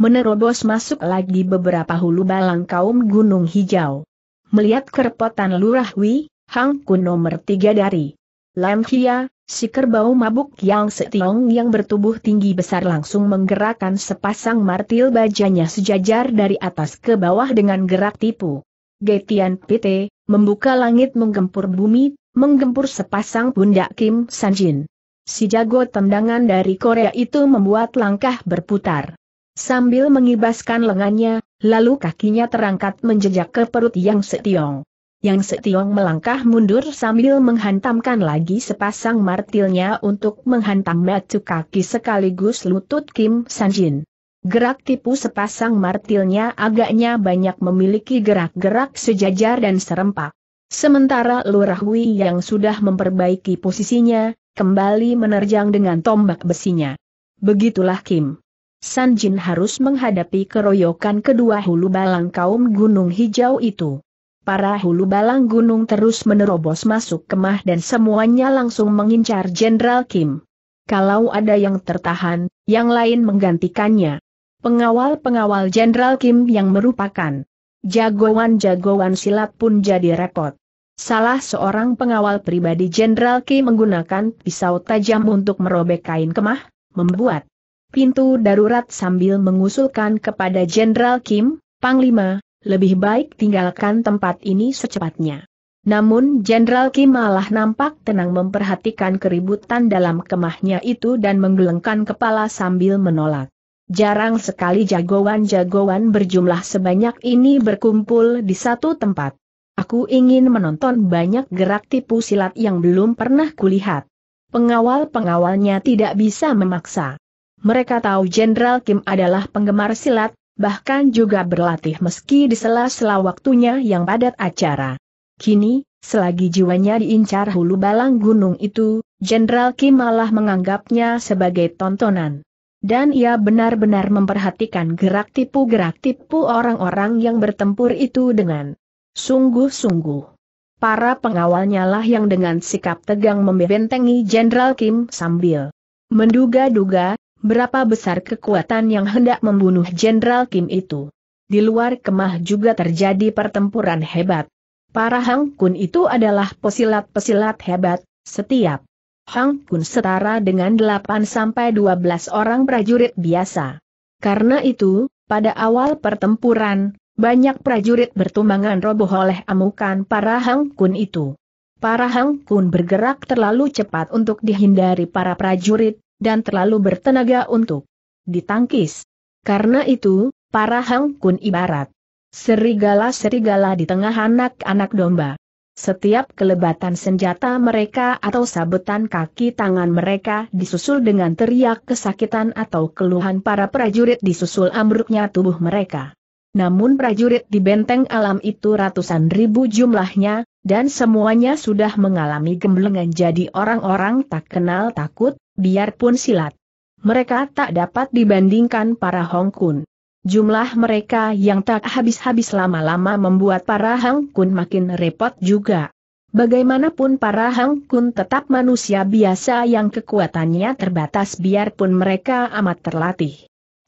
menerobos masuk lagi beberapa hulu balang kaum gunung hijau melihat kerepotan Lurah Wi, Hang Kun nomor tiga dari Lam Hia, si kerbau mabuk yang setiong yang bertubuh tinggi besar langsung menggerakkan sepasang martil bajanya sejajar dari atas ke bawah dengan gerak tipu. Getian PT, membuka langit menggempur bumi, menggempur sepasang pundak Kim Sanjin. Si jago tendangan dari Korea itu membuat langkah berputar. Sambil mengibaskan lengannya, lalu kakinya terangkat menjejak ke perut Yang Setiong. Yang Setiong melangkah mundur sambil menghantamkan lagi sepasang martilnya untuk menghantam batu kaki sekaligus lutut Kim Sanjin. Gerak tipu sepasang martilnya agaknya banyak memiliki gerak-gerak sejajar dan serempak. Sementara Lurah Hui yang sudah memperbaiki posisinya, kembali menerjang dengan tombak besinya. Begitulah Kim San Jin harus menghadapi keroyokan kedua hulu balang kaum Gunung Hijau itu. Para hulu balang gunung terus menerobos masuk kemah dan semuanya langsung mengincar Jenderal Kim. Kalau ada yang tertahan, yang lain menggantikannya. Pengawal-pengawal Jenderal Kim yang merupakan jagoan-jagoan silat pun jadi repot. Salah seorang pengawal pribadi Jenderal Kim menggunakan pisau tajam untuk merobek kain kemah, membuat pintu darurat sambil mengusulkan kepada Jenderal Kim, Panglima, lebih baik tinggalkan tempat ini secepatnya. Namun Jenderal Kim malah nampak tenang memperhatikan keributan dalam kemahnya itu dan menggelengkan kepala sambil menolak. Jarang sekali jagoan-jagoan berjumlah sebanyak ini berkumpul di satu tempat. Aku ingin menonton banyak gerak tipu silat yang belum pernah kulihat. Pengawal-pengawalnya tidak bisa memaksa. Mereka tahu Jenderal Kim adalah penggemar silat, bahkan juga berlatih meski di sela-sela waktunya yang padat acara. Kini, selagi jiwanya diincar hulu balang gunung itu, Jenderal Kim malah menganggapnya sebagai tontonan. Dan ia benar-benar memperhatikan gerak tipu-gerak tipu orang-orang yang bertempur itu dengan sungguh-sungguh. Para pengawalnya lah yang dengan sikap tegang membentengi Jenderal Kim sambil menduga-duga, berapa besar kekuatan yang hendak membunuh Jenderal Kim itu. Di luar kemah juga terjadi pertempuran hebat. Para Hang Kun itu adalah pesilat-pesilat hebat, setiap Hang Kun setara dengan 8-12 orang prajurit biasa. Karena itu, pada awal pertempuran, banyak prajurit bertumbangan roboh oleh amukan para Hang Kun itu. Para Hang Kun bergerak terlalu cepat untuk dihindari para prajurit, dan terlalu bertenaga untuk ditangkis. Karena itu, para Hang Kun ibarat serigala-serigala di tengah anak-anak domba. Setiap kelebatan senjata mereka atau sabetan kaki tangan mereka disusul dengan teriak kesakitan atau keluhan para prajurit disusul ambruknya tubuh mereka. Namun prajurit di benteng alam itu ratusan ribu jumlahnya, dan semuanya sudah mengalami gemblengan jadi orang-orang tak kenal takut, biarpun silat. Mereka tak dapat dibandingkan para Hong Kun. Jumlah mereka yang tak habis-habis lama-lama membuat para Hongkun Kun makin repot juga. Bagaimanapun para Hongkun Kun tetap manusia biasa yang kekuatannya terbatas biarpun mereka amat terlatih.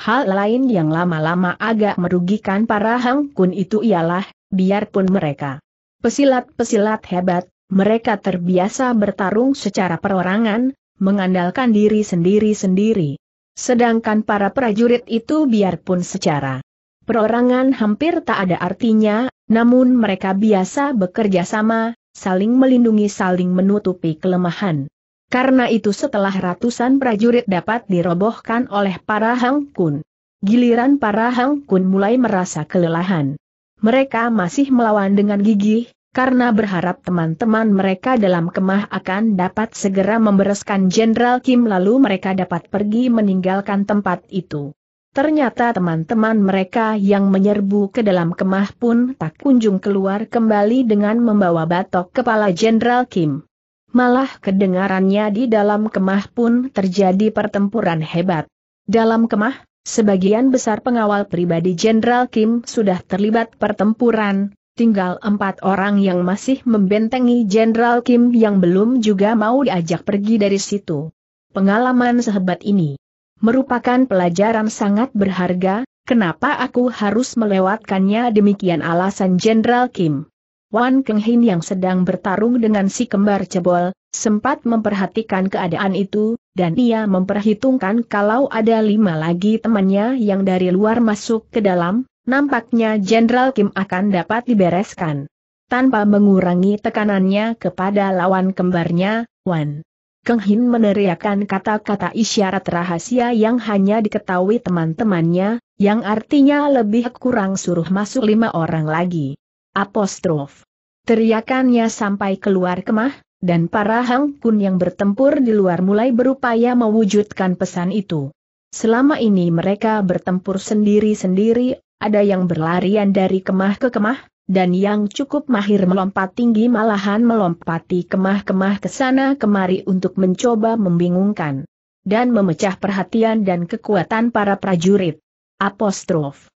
Hal lain yang lama-lama agak merugikan para Hongkun Kun itu ialah, biarpun mereka pesilat-pesilat hebat, mereka terbiasa bertarung secara perorangan, mengandalkan diri sendiri-sendiri. Sedangkan para prajurit itu biarpun secara perorangan hampir tak ada artinya, namun mereka biasa bekerja sama, saling melindungi saling menutupi kelemahan. Karena itu setelah ratusan prajurit dapat dirobohkan oleh para Hang Kun. Giliran para Hang Kun mulai merasa kelelahan. Mereka masih melawan dengan gigih, karena berharap teman-teman mereka dalam kemah akan dapat segera membereskan Jenderal Kim lalu mereka dapat pergi meninggalkan tempat itu. Ternyata teman-teman mereka yang menyerbu ke dalam kemah pun tak kunjung keluar kembali dengan membawa batok kepala Jenderal Kim. Malah kedengarannya di dalam kemah pun terjadi pertempuran hebat. Dalam kemah, sebagian besar pengawal pribadi Jenderal Kim sudah terlibat pertempuran, tinggal empat orang yang masih membentengi Jenderal Kim yang belum juga mau diajak pergi dari situ. Pengalaman sehebat ini merupakan pelajaran sangat berharga, kenapa aku harus melewatkannya demikian alasan Jenderal Kim. Wan Keng Hin yang sedang bertarung dengan si kembar cebol, sempat memperhatikan keadaan itu, dan ia memperhitungkan kalau ada lima lagi temannya yang dari luar masuk ke dalam, Nampaknya Jenderal Kim akan dapat dibereskan. Tanpa mengurangi tekanannya kepada lawan kembarnya, Wan. Keng Hin meneriakkan kata-kata isyarat rahasia yang hanya diketahui teman-temannya, yang artinya lebih kurang suruh masuk lima orang lagi. Apostrof. Teriakannya sampai keluar kemah, dan para Hang Kun yang bertempur di luar mulai berupaya mewujudkan pesan itu. Selama ini mereka bertempur sendiri-sendiri ada yang berlarian dari kemah ke kemah, dan yang cukup mahir melompat tinggi malahan melompati kemah-kemah ke sana kemari untuk mencoba membingungkan dan memecah perhatian dan kekuatan para prajurit. Apostrof